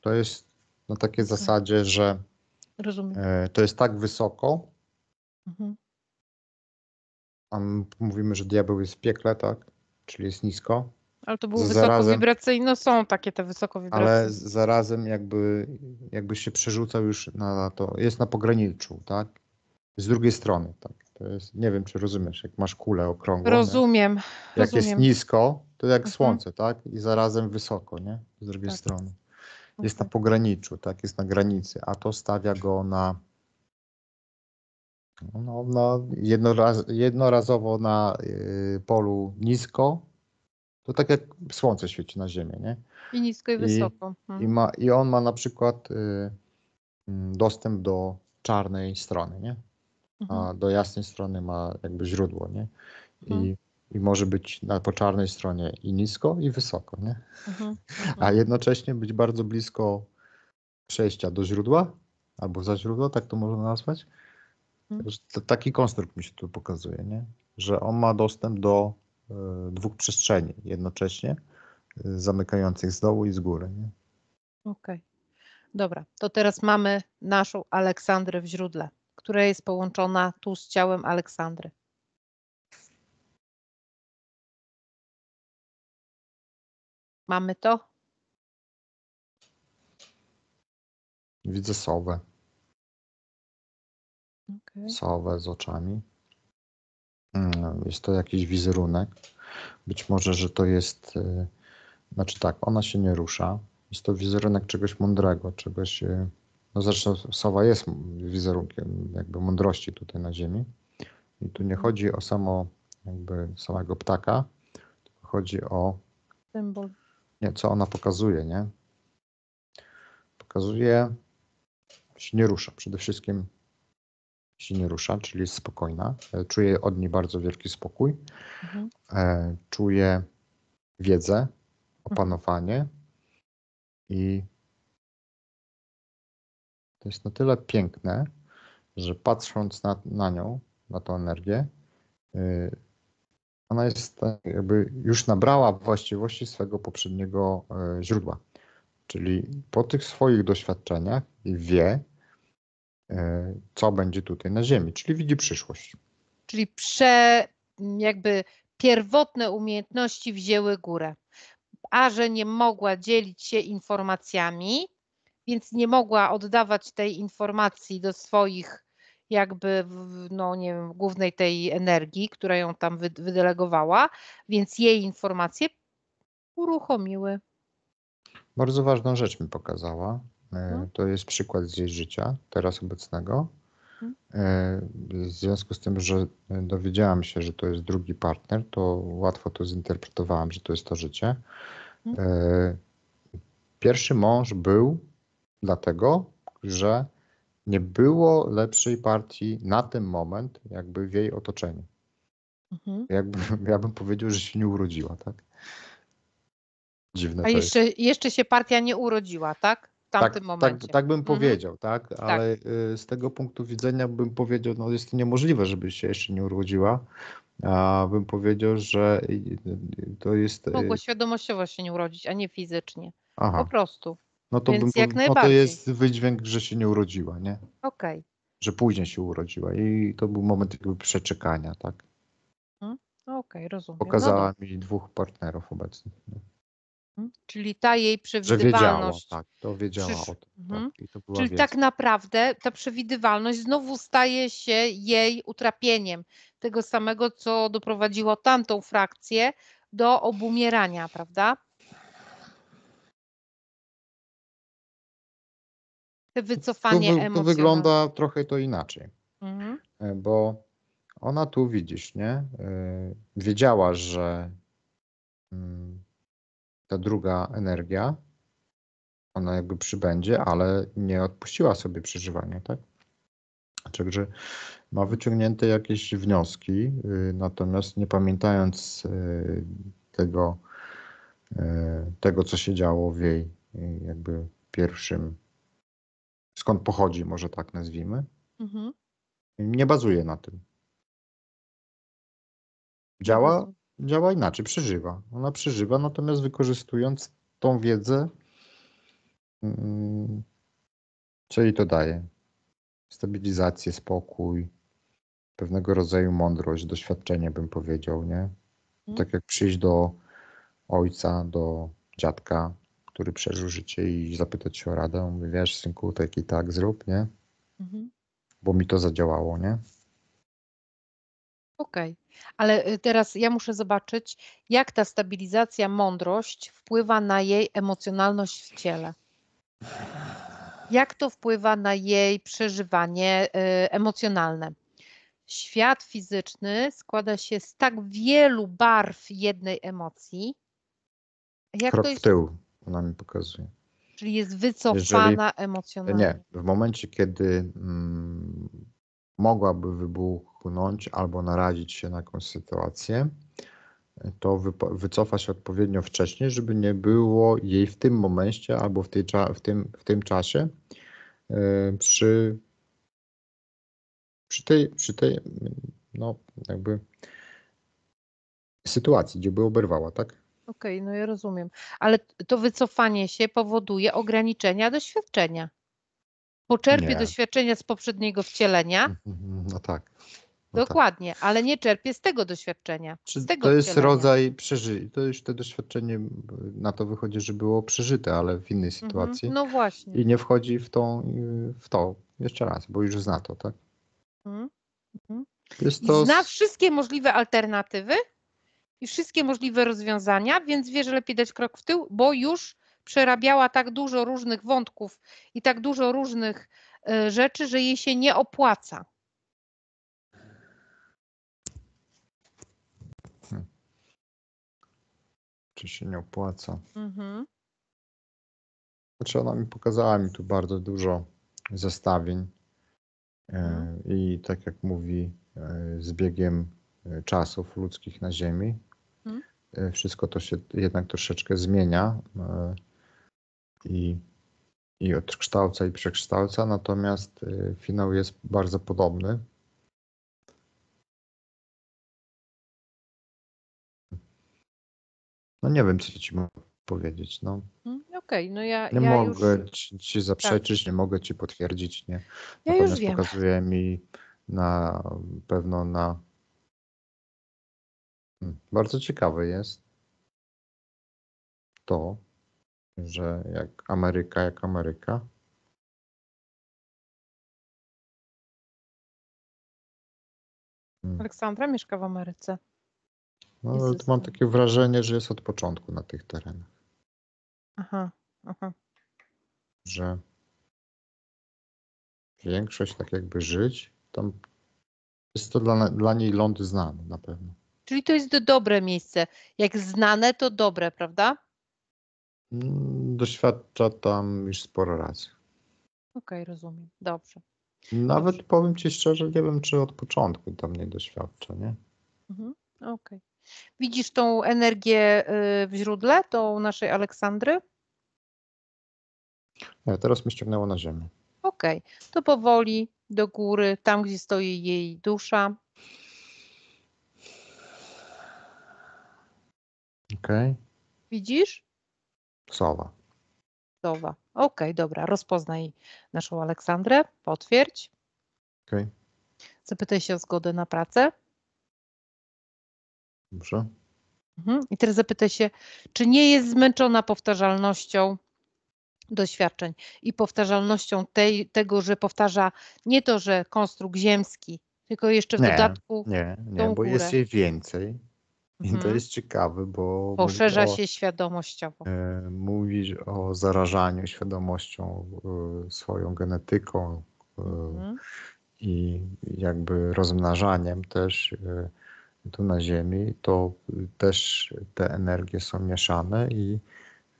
To jest na takiej zasadzie, że Rozumiem. E, to jest tak wysoko. Mhm. mówimy, że diabeł jest w piekle, tak? Czyli jest nisko. Ale to było wysokowibracyjne, są takie te wysokowibracyjne. Ale zarazem jakby, jakby się przerzucał już na to, jest na pograniczu, tak? Z drugiej strony, tak? To jest, nie wiem, czy rozumiesz, jak masz kulę okrągłą. Rozumiem. Jak rozumiem. jest nisko, to jak mhm. słońce, tak? I zarazem wysoko, nie? Z drugiej tak. strony. Jest na mhm. pograniczu, tak? Jest na granicy, a to stawia go na no, no, jednoraz, jednorazowo na y, polu nisko, to tak jak słońce świeci na Ziemię, nie? I nisko i wysoko. I, mhm. i, ma, i on ma na przykład y, mm, dostęp do czarnej strony, nie? a mhm. do jasnej strony ma jakby źródło, nie? I, mhm. i może być na, po czarnej stronie i nisko, i wysoko, nie? Mhm. A mhm. jednocześnie być bardzo blisko przejścia do źródła, albo za źródło, tak to można nazwać. Mhm. To, taki konstrukt mi się tu pokazuje, nie? Że on ma dostęp do y, dwóch przestrzeni jednocześnie, y, zamykających z dołu i z góry, nie? Okej. Okay. Dobra, to teraz mamy naszą Aleksandrę w źródle która jest połączona tu z ciałem Aleksandry. Mamy to? Widzę sowę. Okay. Sowę z oczami. Mm, jest to jakiś wizerunek. Być może, że to jest. Y, znaczy tak, ona się nie rusza. Jest to wizerunek czegoś mądrego, czegoś y, no zresztą sowa jest wizerunkiem jakby mądrości tutaj na ziemi. I tu nie chodzi o samo jakby samego ptaka, chodzi o symbol. Nie, co ona pokazuje, nie? Pokazuje, się nie rusza. Przede wszystkim się nie rusza, czyli jest spokojna. E, czuje od niej bardzo wielki spokój. Mhm. E, czuje wiedzę, mhm. opanowanie i jest na tyle piękne, że patrząc na, na nią, na tą energię, y, ona jest tak jakby już nabrała właściwości swojego poprzedniego y, źródła. Czyli po tych swoich doświadczeniach wie, y, co będzie tutaj na Ziemi, czyli widzi przyszłość. Czyli prze, jakby pierwotne umiejętności wzięły górę. A że nie mogła dzielić się informacjami, więc nie mogła oddawać tej informacji do swoich jakby, no nie wiem, głównej tej energii, która ją tam wydelegowała, więc jej informacje uruchomiły. Bardzo ważną rzecz mi pokazała. E, no. To jest przykład z jej życia, teraz obecnego. Mhm. E, w związku z tym, że dowiedziałam się, że to jest drugi partner, to łatwo to zinterpretowałam, że to jest to życie. Mhm. E, pierwszy mąż był dlatego, że nie było lepszej partii na ten moment, jakby w jej otoczeniu. Mhm. Jakby, ja bym powiedział, że się nie urodziła, tak? Dziwne. A jeszcze, jeszcze się partia nie urodziła, tak? W tamtym tak, tak momencie. Tak, tak bym mhm. powiedział, tak? tak. Ale tak. z tego punktu widzenia bym powiedział, no jest to niemożliwe, żeby się jeszcze nie urodziła. A bym powiedział, że y, y, to jest. Mogło świadomościowo się nie urodzić, a nie fizycznie. Aha. Po prostu. No to, Więc bym, no to jest wydźwięk, że się nie urodziła, nie? Okej. Okay. Że później się urodziła i to był moment jakby przeczekania, tak? Mhm. No okej, okay, rozumiem. No Pokazała no mi dwóch partnerów obecnych. Mhm. Czyli ta jej przewidywalność. Że wiedziała, tak, to wiedziała Przysz... o tym. Tak, mhm. to Czyli wiedza. tak naprawdę ta przewidywalność znowu staje się jej utrapieniem. Tego samego, co doprowadziło tamtą frakcję do obumierania, prawda? wycofanie emocji tu wygląda trochę to inaczej, mhm. E, bo ona tu widzisz, nie? E, wiedziała, że mm, ta druga energia, ona jakby przybędzie, ale nie odpuściła sobie przeżywania, tak? Także ma wyciągnięte jakieś wnioski, y, natomiast nie pamiętając y, tego, y, tego co się działo w jej jakby pierwszym skąd pochodzi, może tak nazwijmy, mhm. nie bazuje na tym. Działa, działa inaczej, przeżywa. Ona przeżywa, natomiast wykorzystując tą wiedzę, mm, co jej to daje? Stabilizację, spokój, pewnego rodzaju mądrość, doświadczenie, bym powiedział, nie? Mhm. Tak jak przyjść do ojca, do dziadka, który przeżył życie i zapytać się o radę. Mówię, wiesz, synku, tak i tak zrób, nie? Mhm. Bo mi to zadziałało, nie? Okej, okay. ale y, teraz ja muszę zobaczyć, jak ta stabilizacja, mądrość wpływa na jej emocjonalność w ciele. Jak to wpływa na jej przeżywanie y, emocjonalne? Świat fizyczny składa się z tak wielu barw jednej emocji. Jak Krok to jest... w tył ona mi pokazuje. Czyli jest wycofana Jeżeli, emocjonalnie. Nie, w momencie, kiedy mm, mogłaby wybuchnąć albo narazić się na jakąś sytuację, to wycofa się odpowiednio wcześnie, żeby nie było jej w tym momencie albo w, tej, w, tym, w tym czasie yy, przy, przy tej, przy tej no, jakby sytuacji, gdzie by oberwała, tak? Okej, no ja rozumiem. Ale to wycofanie się powoduje ograniczenia doświadczenia. Poczerpie Nie. doświadczenia z poprzedniego wcielenia. Mm, mm, mm, no tak. No tak. Dokładnie, tak. ale nie czerpie z tego doświadczenia. Czy z tego to jest rodzaj przeżycia. To już to doświadczenie na to wychodzi, że było przeżyte, ale w innej mhm, sytuacji. No właśnie. I nie wchodzi w tą, y, w to jeszcze raz, bo już zna to, tak? Mhm. mhm. Jest to... Zna wszystkie możliwe alternatywy, i wszystkie możliwe rozwiązania, więc wie, że lepiej dać krok w tył, bo już przerabiała tak dużo różnych wątków i tak dużo różnych e, rzeczy, że jej się nie opłaca. Hmm. Czy się nie opłaca? Mhm. Znaczy ona mi pokazała mi tu bardzo dużo zestawień e, mhm. i tak jak mówi, e, z biegiem czasów ludzkich na Ziemi E, wszystko to się jednak troszeczkę zmienia e, i, i odkształca i przekształca, natomiast e, finał jest bardzo podobny. No nie wiem, co ci mogę powiedzieć. No. Mm, okej, okay, no ja. Nie ja mogę już... ci, ci zaprzeczyć, tak. nie mogę ci potwierdzić, nie. Ja już wiem. pokazuje mi na pewno na Hmm, bardzo ciekawe jest to, że jak Ameryka, jak Ameryka, hmm. Aleksandra mieszka w Ameryce. No, ale to mam takie wrażenie, że jest od początku na tych terenach. Aha, aha. Że większość tak jakby żyć, tam jest to dla, dla niej ląd znany na pewno. Czyli to jest dobre miejsce. Jak znane, to dobre, prawda? Doświadcza tam już sporo razy. Okej, okay, rozumiem. Dobrze. Nawet Dobrze. powiem Ci szczerze, nie wiem, czy od początku tam nie doświadcza, nie? Mhm. Okej. Okay. Widzisz tą energię y, w źródle, tą naszej Aleksandry? Nie, teraz mnie ściągnęło na ziemię. Okej, okay. to powoli do góry, tam gdzie stoi jej dusza. Okej. Okay. Widzisz? Sowa. Sowa. Okej, okay, dobra. Rozpoznaj naszą Aleksandrę. Potwierdź. Okej. Okay. Zapytaj się o zgodę na pracę. Dobrze. Mhm. I teraz zapytaj się, czy nie jest zmęczona powtarzalnością doświadczeń i powtarzalnością tej, tego, że powtarza nie to, że konstrukt ziemski, tylko jeszcze w nie, dodatku. Nie, nie, bo górę. jest jej więcej. I to mhm. jest ciekawe, bo. Poszerza o, się świadomościowo. E, mówisz o zarażaniu świadomością e, swoją genetyką e, mhm. i jakby rozmnażaniem też e, tu na Ziemi. To też te energie są mieszane i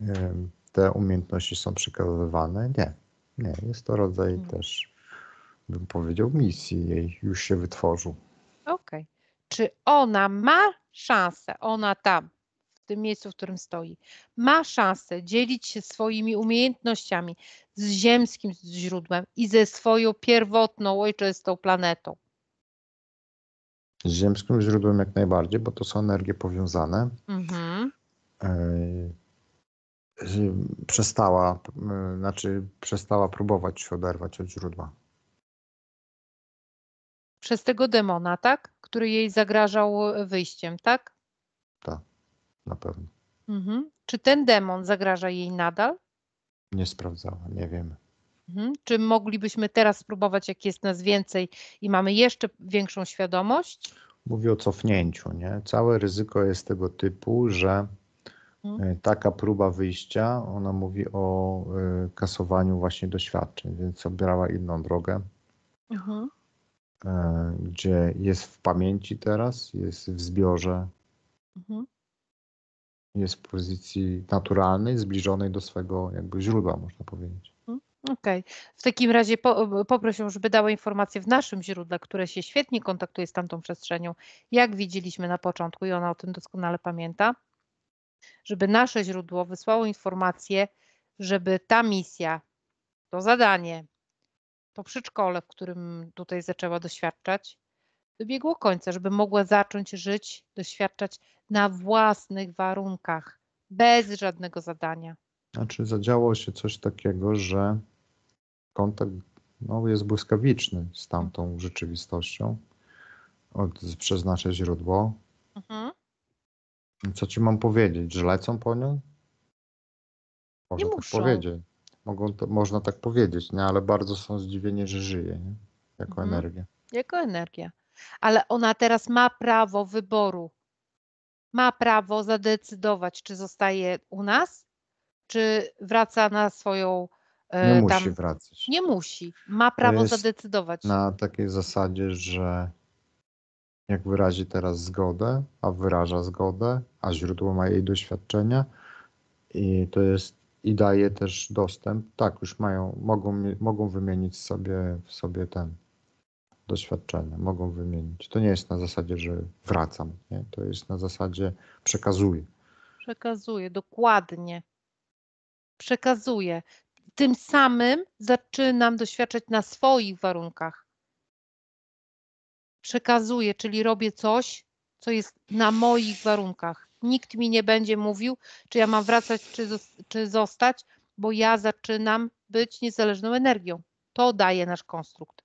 e, te umiejętności są przekazywane. Nie, nie, jest to rodzaj mhm. też, bym powiedział, misji jej już się wytworzył. Okej. Okay czy ona ma szansę, ona tam, w tym miejscu, w którym stoi, ma szansę dzielić się swoimi umiejętnościami z ziemskim źródłem i ze swoją pierwotną, ojczystą planetą. Z ziemskim źródłem jak najbardziej, bo to są energie powiązane. Mhm. E, przestała, e, znaczy przestała próbować się oderwać od źródła. Przez tego demona, tak? który jej zagrażał e, wyjściem, tak? Tak, na pewno. Mhm. Czy ten demon zagraża jej nadal? Nie sprawdzałam, nie wiem. Mhm. Czy moglibyśmy teraz spróbować, jak jest nas więcej i mamy jeszcze większą świadomość? Mówię o cofnięciu, nie? Całe ryzyko jest tego typu, że mhm. e, taka próba wyjścia, ona mówi o y, kasowaniu właśnie doświadczeń, więc obrała inną drogę. Mhm. E, gdzie jest w pamięci teraz, jest w zbiorze, mhm. jest w pozycji naturalnej, zbliżonej do swego jakby źródła, można powiedzieć. Mhm. Okej. Okay. W takim razie po, poproszę, żeby dała informację w naszym źródle, które się świetnie kontaktuje z tamtą przestrzenią, jak widzieliśmy na początku i ona o tym doskonale pamięta, żeby nasze źródło wysłało informację, żeby ta misja, to zadanie po przedszkole, w którym tutaj zaczęła doświadczać, dobiegło końca, żeby mogła zacząć żyć, doświadczać na własnych warunkach, bez żadnego zadania. Znaczy, zadziało się coś takiego, że kontakt no, jest błyskawiczny z tamtą rzeczywistością od, przez nasze źródło. Mhm. Co ci mam powiedzieć, że lecą po nią? Może nie tak muszą. powiedzieć. Mogą to, można tak powiedzieć, nie? ale bardzo są zdziwieni, że żyje nie? jako mhm. energia. Jako energia. Ale ona teraz ma prawo wyboru. Ma prawo zadecydować, czy zostaje u nas, czy wraca na swoją. E, nie musi tam... wracać. Nie musi. Ma prawo zadecydować. Na takiej zasadzie, że jak wyrazi teraz zgodę, a wyraża zgodę, a źródło ma jej doświadczenia, i to jest i daje też dostęp. Tak, już mają, mogą, mogą wymienić sobie, sobie ten doświadczenia, mogą wymienić. To nie jest na zasadzie, że wracam, nie? to jest na zasadzie przekazuję. Przekazuję, dokładnie. Przekazuję. Tym samym zaczynam doświadczać na swoich warunkach. Przekazuję, czyli robię coś, co jest na moich warunkach nikt mi nie będzie mówił, czy ja mam wracać, czy, czy zostać, bo ja zaczynam być niezależną energią. To daje nasz konstrukt.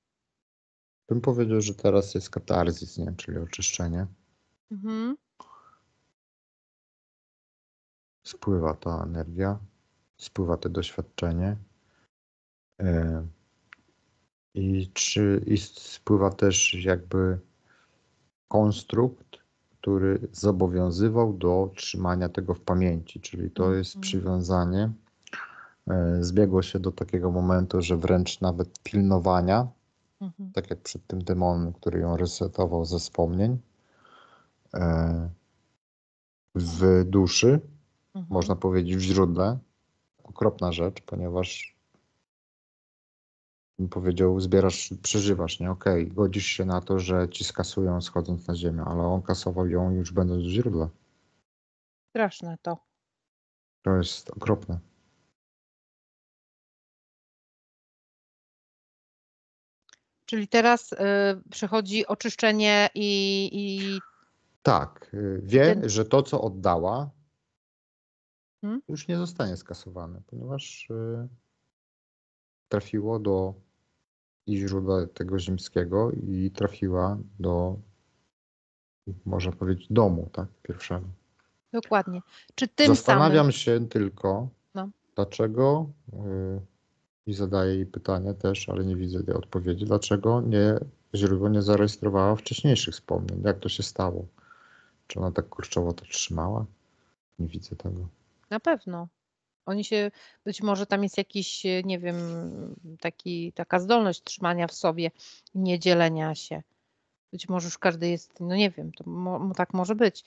Bym powiedział, że teraz jest katarzis, nie? czyli oczyszczenie. Mhm. Spływa ta energia, spływa to doświadczenie. E, I czy i spływa też jakby konstrukt, który zobowiązywał do trzymania tego w pamięci, czyli to mhm. jest przywiązanie. E, zbiegło się do takiego momentu, że wręcz nawet pilnowania, mhm. tak jak przed tym demonem, który ją resetował ze wspomnień e, w duszy, mhm. można powiedzieć w źródle. Okropna rzecz, ponieważ powiedział, zbierasz, przeżywasz, nie? Okej, okay, godzisz się na to, że ci skasują schodząc na ziemię, ale on kasował ją już będąc w źródle. Straszne to. To jest okropne. Czyli teraz y, przychodzi oczyszczenie i, i... Tak, y, wie, Ten... że to, co oddała, hmm? już nie zostanie skasowane, ponieważ y, trafiło do i źródła tego zimskiego i trafiła do, można powiedzieć, domu, tak, pierwszego. Dokładnie. Czy tym Zastanawiam samym... się tylko, no. dlaczego, yy, i zadaję jej pytanie też, ale nie widzę tej odpowiedzi, dlaczego nie, źródło nie zarejestrowała wcześniejszych wspomnień? Jak to się stało? Czy ona tak kurczowo to trzymała? Nie widzę tego. Na pewno. Oni się, być może tam jest jakiś, e, nie wiem, taki, taka zdolność trzymania w sobie, nie dzielenia się. Być może już każdy jest, no nie wiem, to mo, tak może być.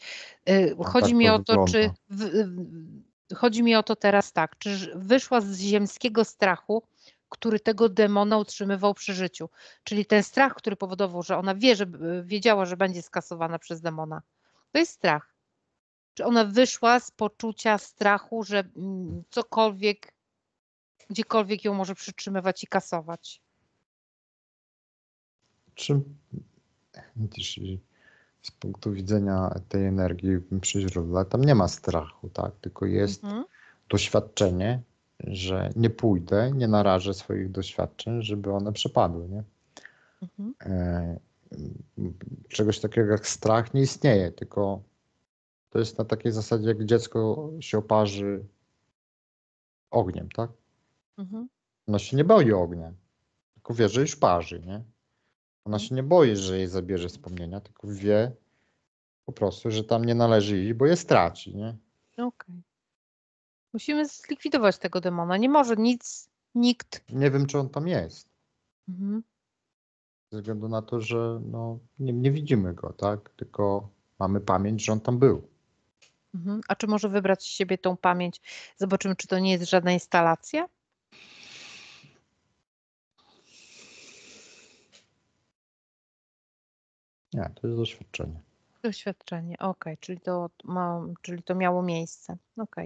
E, no chodzi tak mi to o to, wygląda. czy. W, w, chodzi mi o to teraz tak, czy wyszła z ziemskiego strachu, który tego demona utrzymywał przy życiu. Czyli ten strach, który powodował, że ona wie, że e, wiedziała, że będzie skasowana przez demona. To jest strach. Czy ona wyszła z poczucia strachu, że mm, cokolwiek, gdziekolwiek ją może przytrzymywać i kasować? Czy widzisz, z punktu widzenia tej energii przy źródle, tam nie ma strachu, tak? Tylko jest mhm. doświadczenie, że nie pójdę, nie narażę swoich doświadczeń, żeby one przepadły, nie? Mhm. E, czegoś takiego jak strach nie istnieje, tylko to jest na takiej zasadzie, jak dziecko się oparzy ogniem, tak? Mhm. Ono się nie boi ognia, tylko wie, że już parzy, nie? Ona mhm. się nie boi, że jej zabierze wspomnienia, tylko wie po prostu, że tam nie należy iść, bo je straci, nie? Okej. Okay. Musimy zlikwidować tego demona. Nie może nic, nikt. Nie wiem, czy on tam jest. Mhm. Ze względu na to, że no, nie, nie widzimy go, tak? Tylko mamy pamięć, że on tam był. Mhm. A czy może wybrać z siebie tą pamięć? Zobaczymy, czy to nie jest żadna instalacja? Nie, to jest doświadczenie. Doświadczenie, okej, czyli, to ma, czyli to miało miejsce. Ok.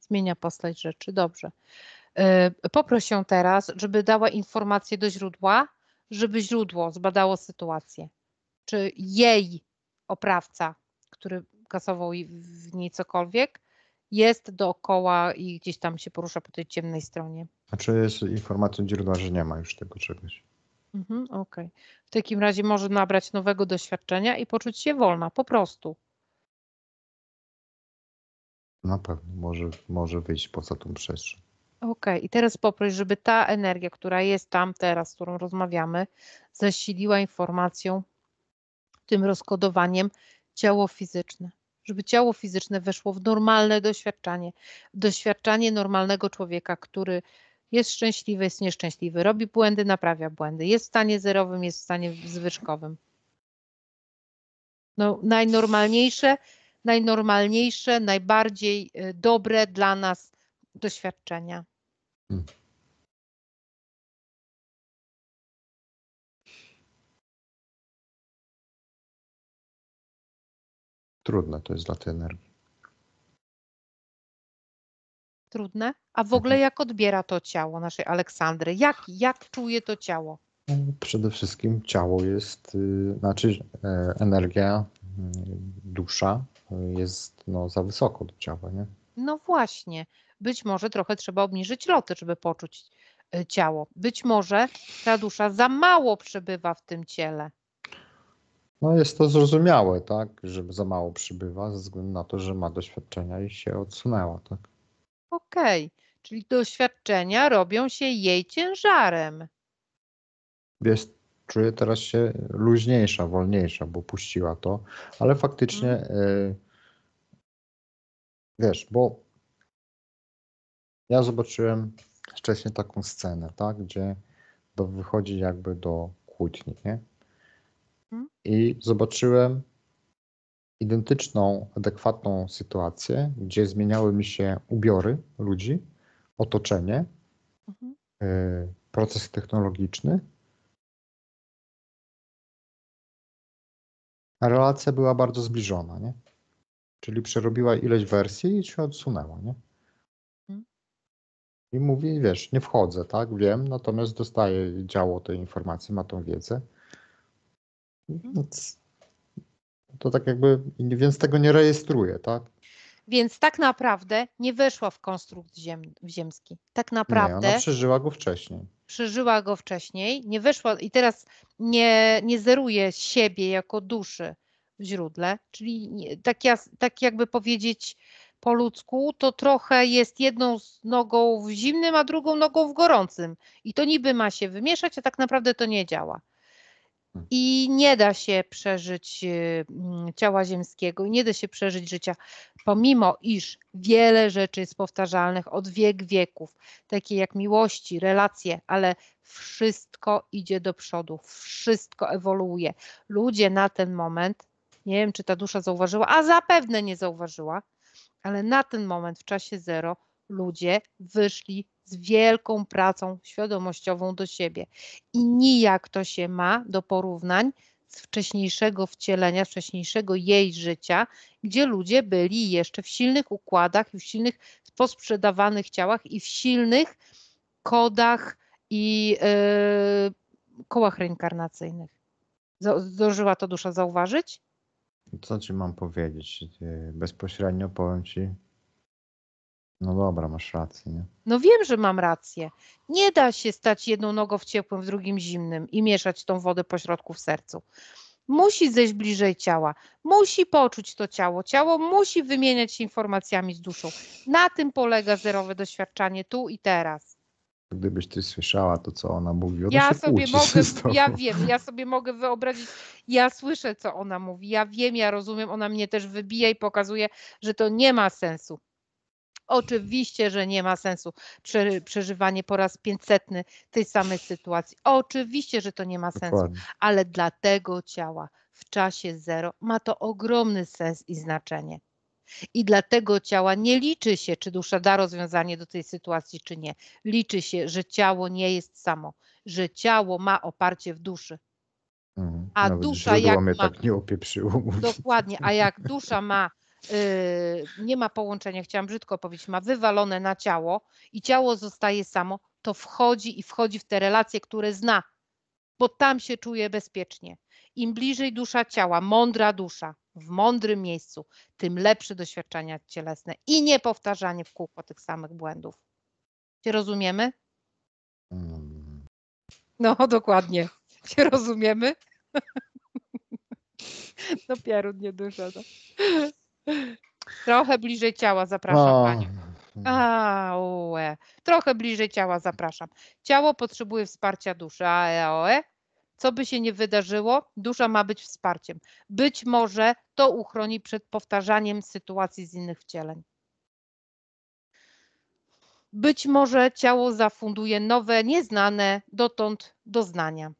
Zmienia postać rzeczy, dobrze. E, Poproszę ją teraz, żeby dała informację do źródła, żeby źródło zbadało sytuację. Czy jej oprawca, który kasował i w niej cokolwiek, jest dookoła i gdzieś tam się porusza po tej ciemnej stronie. A czy jest informacja źródła, że nie ma już tego czegoś? Mhm, Okej. Okay. W takim razie może nabrać nowego doświadczenia i poczuć się wolna, po prostu. Na pewno, może, może wyjść poza tą przestrzeń. Okej, okay. i teraz poproś, żeby ta energia, która jest tam teraz, z którą rozmawiamy, zasiliła informacją, tym rozkodowaniem ciało fizyczne żeby ciało fizyczne weszło w normalne doświadczanie, doświadczanie normalnego człowieka, który jest szczęśliwy, jest nieszczęśliwy, robi błędy, naprawia błędy, jest w stanie zerowym, jest w stanie zwyżkowym. No, najnormalniejsze, najnormalniejsze, najbardziej y, dobre dla nas doświadczenia. Hmm. Trudne to jest dla tej energii. Trudne? A w ogóle mhm. jak odbiera to ciało naszej Aleksandry? Jak, jak czuje to ciało? No, przede wszystkim ciało jest, y, znaczy e, energia, y, dusza y, jest no, za wysoko do ciała, nie? No właśnie. Być może trochę trzeba obniżyć loty, żeby poczuć ciało. Być może ta dusza za mało przebywa w tym ciele. No jest to zrozumiałe, tak, że za mało przybywa ze względu na to, że ma doświadczenia i się odsunęła, tak. Okej, czyli doświadczenia robią się jej ciężarem. Jest, czuję teraz się luźniejsza, wolniejsza, bo puściła to, ale faktycznie y, wiesz, bo ja zobaczyłem wcześniej taką scenę, tak, gdzie do, wychodzi jakby do kłótni, nie? Mhm. i zobaczyłem identyczną, adekwatną sytuację, gdzie zmieniały mi się ubiory ludzi, otoczenie, mhm. y, proces technologiczny. relacja była bardzo zbliżona, nie? Czyli przerobiła ileś wersji i się odsunęła, nie? Mhm. I mówi, wiesz, nie wchodzę, tak? Wiem, natomiast dostaję działo tej informacji, ma tą wiedzę. No to tak jakby, więc tego nie rejestruje, tak? Więc tak naprawdę nie weszła w konstrukt ziem, w ziemski. Tak naprawdę. Nie, ona przeżyła go wcześniej. Przeżyła go wcześniej, nie weszła i teraz nie, nie zeruje siebie jako duszy w źródle. Czyli tak, ja, tak jakby powiedzieć po ludzku, to trochę jest jedną z nogą w zimnym, a drugą nogą w gorącym. I to niby ma się wymieszać, a tak naprawdę to nie działa. Hmm. I nie da się przeżyć y, mm, ciała ziemskiego, i nie da się przeżyć życia, pomimo iż wiele rzeczy jest powtarzalnych od wiek wieków, takie jak miłości, relacje, ale wszystko idzie do przodu, wszystko ewoluuje. Ludzie na ten moment, nie wiem czy ta dusza zauważyła, a zapewne nie zauważyła, ale na ten moment w czasie zero ludzie wyszli z wielką pracą świadomościową do siebie. I nijak to się ma do porównań z wcześniejszego wcielenia, wcześniejszego jej życia, gdzie ludzie byli jeszcze w silnych układach i w silnych posprzedawanych ciałach i w silnych kodach i yy, kołach reinkarnacyjnych. Zdążyła to dusza zauważyć? Co ci mam powiedzieć? Yy, bezpośrednio powiem ci, no dobra, masz rację, nie? No wiem, że mam rację. Nie da się stać jedną nogą w ciepłym, w drugim zimnym i mieszać tą wodę środku w sercu. Musi zejść bliżej ciała, musi poczuć to ciało. Ciało musi wymieniać się informacjami z duszą. Na tym polega zerowe doświadczanie tu i teraz. Gdybyś ty słyszała to, co ona mówi, ona ja sobie mogę, ja wiem, ja sobie mogę wyobrazić, ja słyszę, co ona mówi, ja wiem, ja rozumiem, ona mnie też wybija i pokazuje, że to nie ma sensu. Oczywiście, że nie ma sensu przeżywanie po raz 500 tej samej sytuacji. Oczywiście, że to nie ma sensu, ale dla tego ciała w czasie zero ma to ogromny sens i znaczenie. I dlatego ciała nie liczy się, czy dusza da rozwiązanie do tej sytuacji, czy nie. Liczy się, że ciało nie jest samo, że ciało ma oparcie w duszy. Mhm. A Nawet dusza jak ma, tak nie opieprzyło. Dokładnie, a jak dusza ma Yy, nie ma połączenia, chciałam brzydko powiedzieć, ma wywalone na ciało i ciało zostaje samo, to wchodzi i wchodzi w te relacje, które zna, bo tam się czuje bezpiecznie. Im bliżej dusza ciała, mądra dusza, w mądrym miejscu, tym lepsze doświadczenia cielesne i niepowtarzanie w kółko tych samych błędów. Cię rozumiemy? No, dokładnie. Cię rozumiemy? No, pierun nie dusza. No. Trochę bliżej ciała zapraszam Panią. A, ue. Trochę bliżej ciała zapraszam. Ciało potrzebuje wsparcia duszy, a e, e, co by się nie wydarzyło, dusza ma być wsparciem. Być może to uchroni przed powtarzaniem sytuacji z innych wcieleń. Być może ciało zafunduje nowe, nieznane dotąd doznania.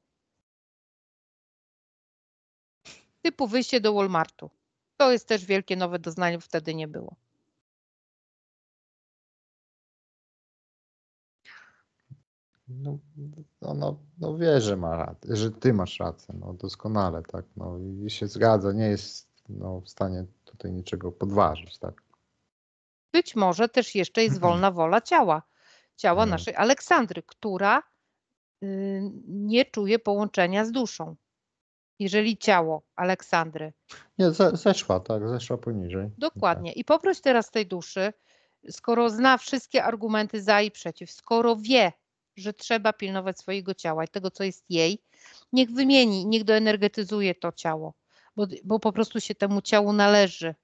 Typu wyjście do Walmartu. To jest też wielkie nowe doznanie, wtedy nie było. No, no, no wie, że ma rację, że ty masz rację, no doskonale, tak, no i się zgadza, nie jest no, w stanie tutaj niczego podważyć, tak. Być może też jeszcze jest mhm. wolna wola ciała, ciała mhm. naszej Aleksandry, która y, nie czuje połączenia z duszą jeżeli ciało Aleksandry. Nie, zeszła, tak, zeszła poniżej. Dokładnie. Tak. I poproś teraz tej duszy, skoro zna wszystkie argumenty za i przeciw, skoro wie, że trzeba pilnować swojego ciała i tego, co jest jej, niech wymieni, niech doenergetyzuje to ciało, bo, bo po prostu się temu ciału należy.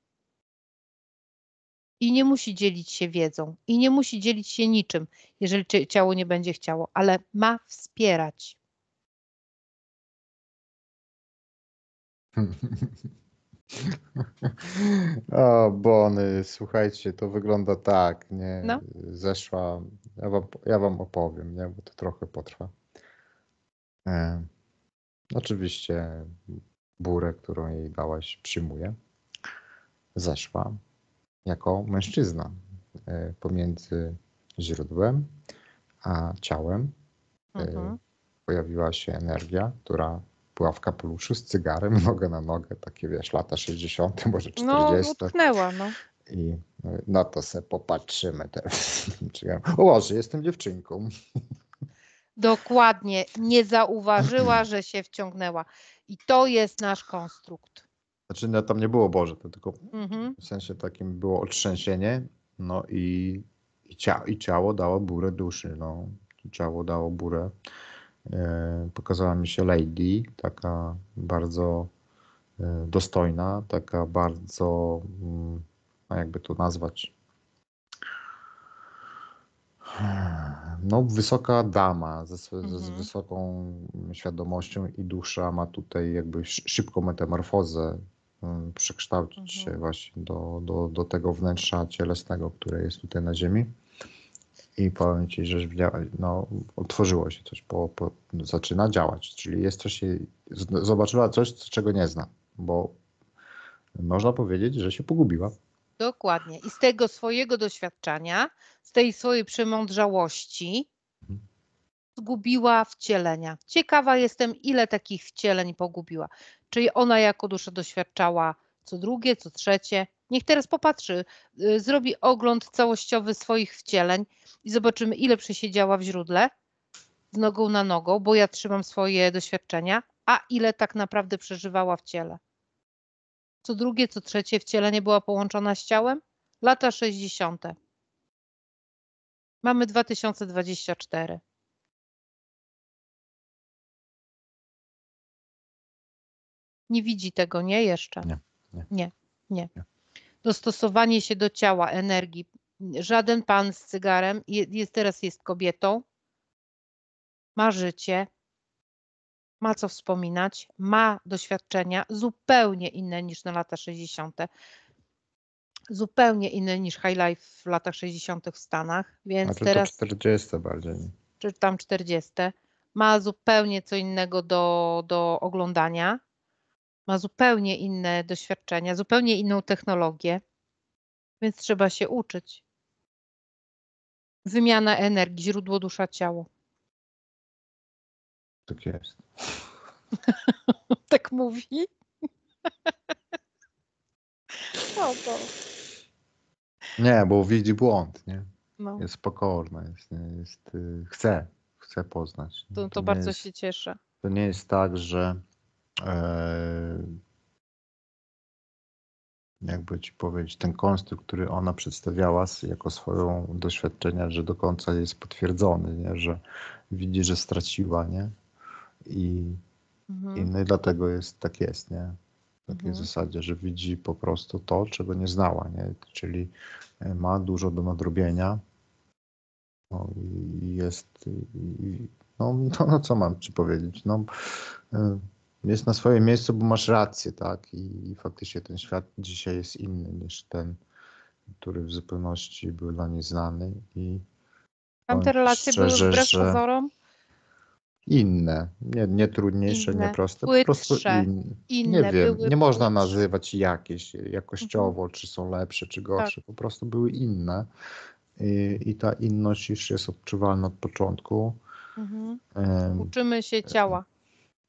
I nie musi dzielić się wiedzą, i nie musi dzielić się niczym, jeżeli ciało nie będzie chciało, ale ma wspierać. O, Bony, słuchajcie, to wygląda tak, nie? No. Zeszła, ja wam, ja wam opowiem, nie? Bo to trochę potrwa. E, oczywiście burę, którą jej dałaś, przyjmuję. Zeszła jako mężczyzna e, pomiędzy źródłem a ciałem. E, mhm. Pojawiła się energia, która była w kapeluszu z cygarem, nogę na nogę, takie wiesz, lata 60., może 40. No, utknęła, no, no. I no, na to se popatrzymy teraz. O Boże, jestem dziewczynką. Dokładnie. Nie zauważyła, że się wciągnęła. I to jest nasz konstrukt. Znaczy, no, tam nie było Boże, to tylko mhm. w sensie takim było otrzęsienie, no i, i, ciało, i ciało dało burę duszy. No. Ciało dało burę. E, pokazała mi się lady, taka bardzo e, dostojna, taka bardzo, mm, no jakby to nazwać, no, wysoka dama ze, z, z mhm. wysoką świadomością i dusza ma tutaj jakby szybką metamorfozę, mm, przekształcić mhm. się właśnie do, do, do tego wnętrza cielesnego, które jest tutaj na Ziemi i powiem Ci, że no, otworzyło się coś, po, po, zaczyna działać, czyli jest coś, zobaczyła coś, czego nie zna, bo można powiedzieć, że się pogubiła. Dokładnie. I z tego swojego doświadczenia, z tej swojej przemądrzałości mhm. zgubiła wcielenia. Ciekawa jestem, ile takich wcieleń pogubiła. Czyli ona jako dusza doświadczała co drugie, co trzecie, Niech teraz popatrzy, y, zrobi ogląd całościowy swoich wcieleń i zobaczymy, ile przesiedziała w źródle z nogą na nogą, bo ja trzymam swoje doświadczenia, a ile tak naprawdę przeżywała w ciele. Co drugie, co trzecie wcielenie była połączona z ciałem? Lata 60. Mamy 2024. Nie widzi tego, nie jeszcze? Nie, nie, nie. nie dostosowanie się do ciała, energii. Żaden pan z cygarem jest, teraz jest kobietą, ma życie, ma co wspominać, ma doświadczenia zupełnie inne niż na lata 60. Zupełnie inne niż high life w latach 60. w Stanach, więc znaczy teraz. To 40 bardziej. Czy tam 40. Ma zupełnie co innego do, do oglądania ma zupełnie inne doświadczenia, zupełnie inną technologię, więc trzeba się uczyć. Wymiana energii, źródło dusza ciało. Tak jest. tak mówi. no to. Nie, bo widzi błąd, nie? No. Jest pokorna, jest, jest, y, chce, chce poznać. To, to, to bardzo jest, się cieszę. To nie jest tak, że E, jakby ci powiedzieć, ten konstrukt, który ona przedstawiała jako swoją doświadczenie, że do końca jest potwierdzony, nie? że widzi, że straciła, nie? I, mhm. i, no i dlatego jest, tak jest, nie? W takiej mhm. zasadzie, że widzi po prostu to, czego nie znała, nie? Czyli e, ma dużo do nadrobienia no, i jest, i, no, no, no co mam ci powiedzieć, no... Y jest na swoim miejscu, bo masz rację, tak? I, I, faktycznie ten świat dzisiaj jest inny niż ten, który w zupełności był dla niej znany. I te relacje szczerze, były wbrew pozorom? Inne, nie, nie trudniejsze, inne, nie proste, płytsze, po prostu in, inne. Nie wiem, nie można płytsze. nazywać jakieś jakościowo, mhm. czy są lepsze, czy gorsze, tak. po prostu były inne. I, I, ta inność już jest odczuwalna od początku. Mhm. Uczymy się e, ciała.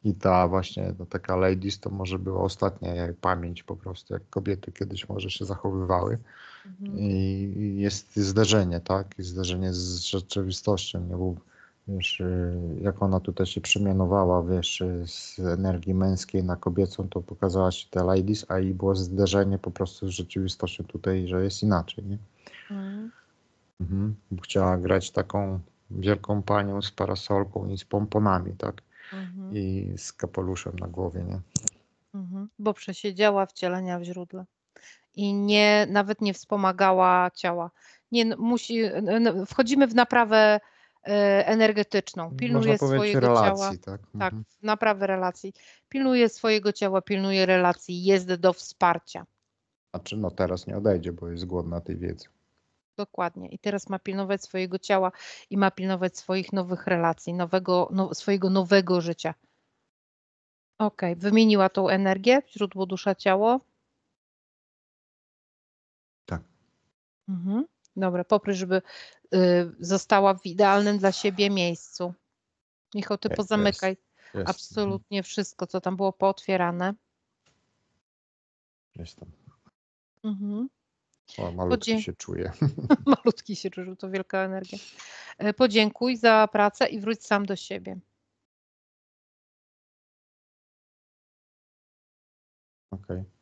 I ta właśnie no, taka ladies to może była ostatnia jak pamięć po prostu, jak kobiety kiedyś może się zachowywały. Mhm. I jest zderzenie, tak? zderzenie z rzeczywistością, nie był wiesz, y, jak ona tutaj się przemianowała, wiesz, y, z energii męskiej na kobiecą, to pokazała się ta ladies, a i było zderzenie po prostu z rzeczywistością tutaj, że jest inaczej, nie? Mhm. Mhm. Chciała grać taką wielką panią z parasolką i z pomponami, tak? mhm. i z kapeluszem na głowie, nie? Mhm. Bo przesiedziała wcielenia w źródle i nie, nawet nie wspomagała ciała. Nie, musi, wchodzimy w naprawę e, energetyczną, pilnuje Można swojego relacji, ciała. Tak? tak, mhm. naprawę relacji. Pilnuje swojego ciała, pilnuje relacji, jest do wsparcia. Znaczy, no teraz nie odejdzie, bo jest głodna tej wiedzy. Dokładnie. I teraz ma pilnować swojego ciała i ma pilnować swoich nowych relacji, nowego, no, swojego nowego życia. Okej, okay. wymieniła tą energię, źródło dusza ciało. Tak. Mhm. Dobra, poproś, żeby y, została w idealnym dla siebie miejscu. Michał, ty e, pozamykaj jest, jest. Mhm. absolutnie wszystko, co tam było pootwierane. Jestem. Mhm. O, malutki Podzie... się czuje. malutki się czuje, to wielka energia. E, podziękuj za pracę i wróć sam do siebie. Okej. Okay.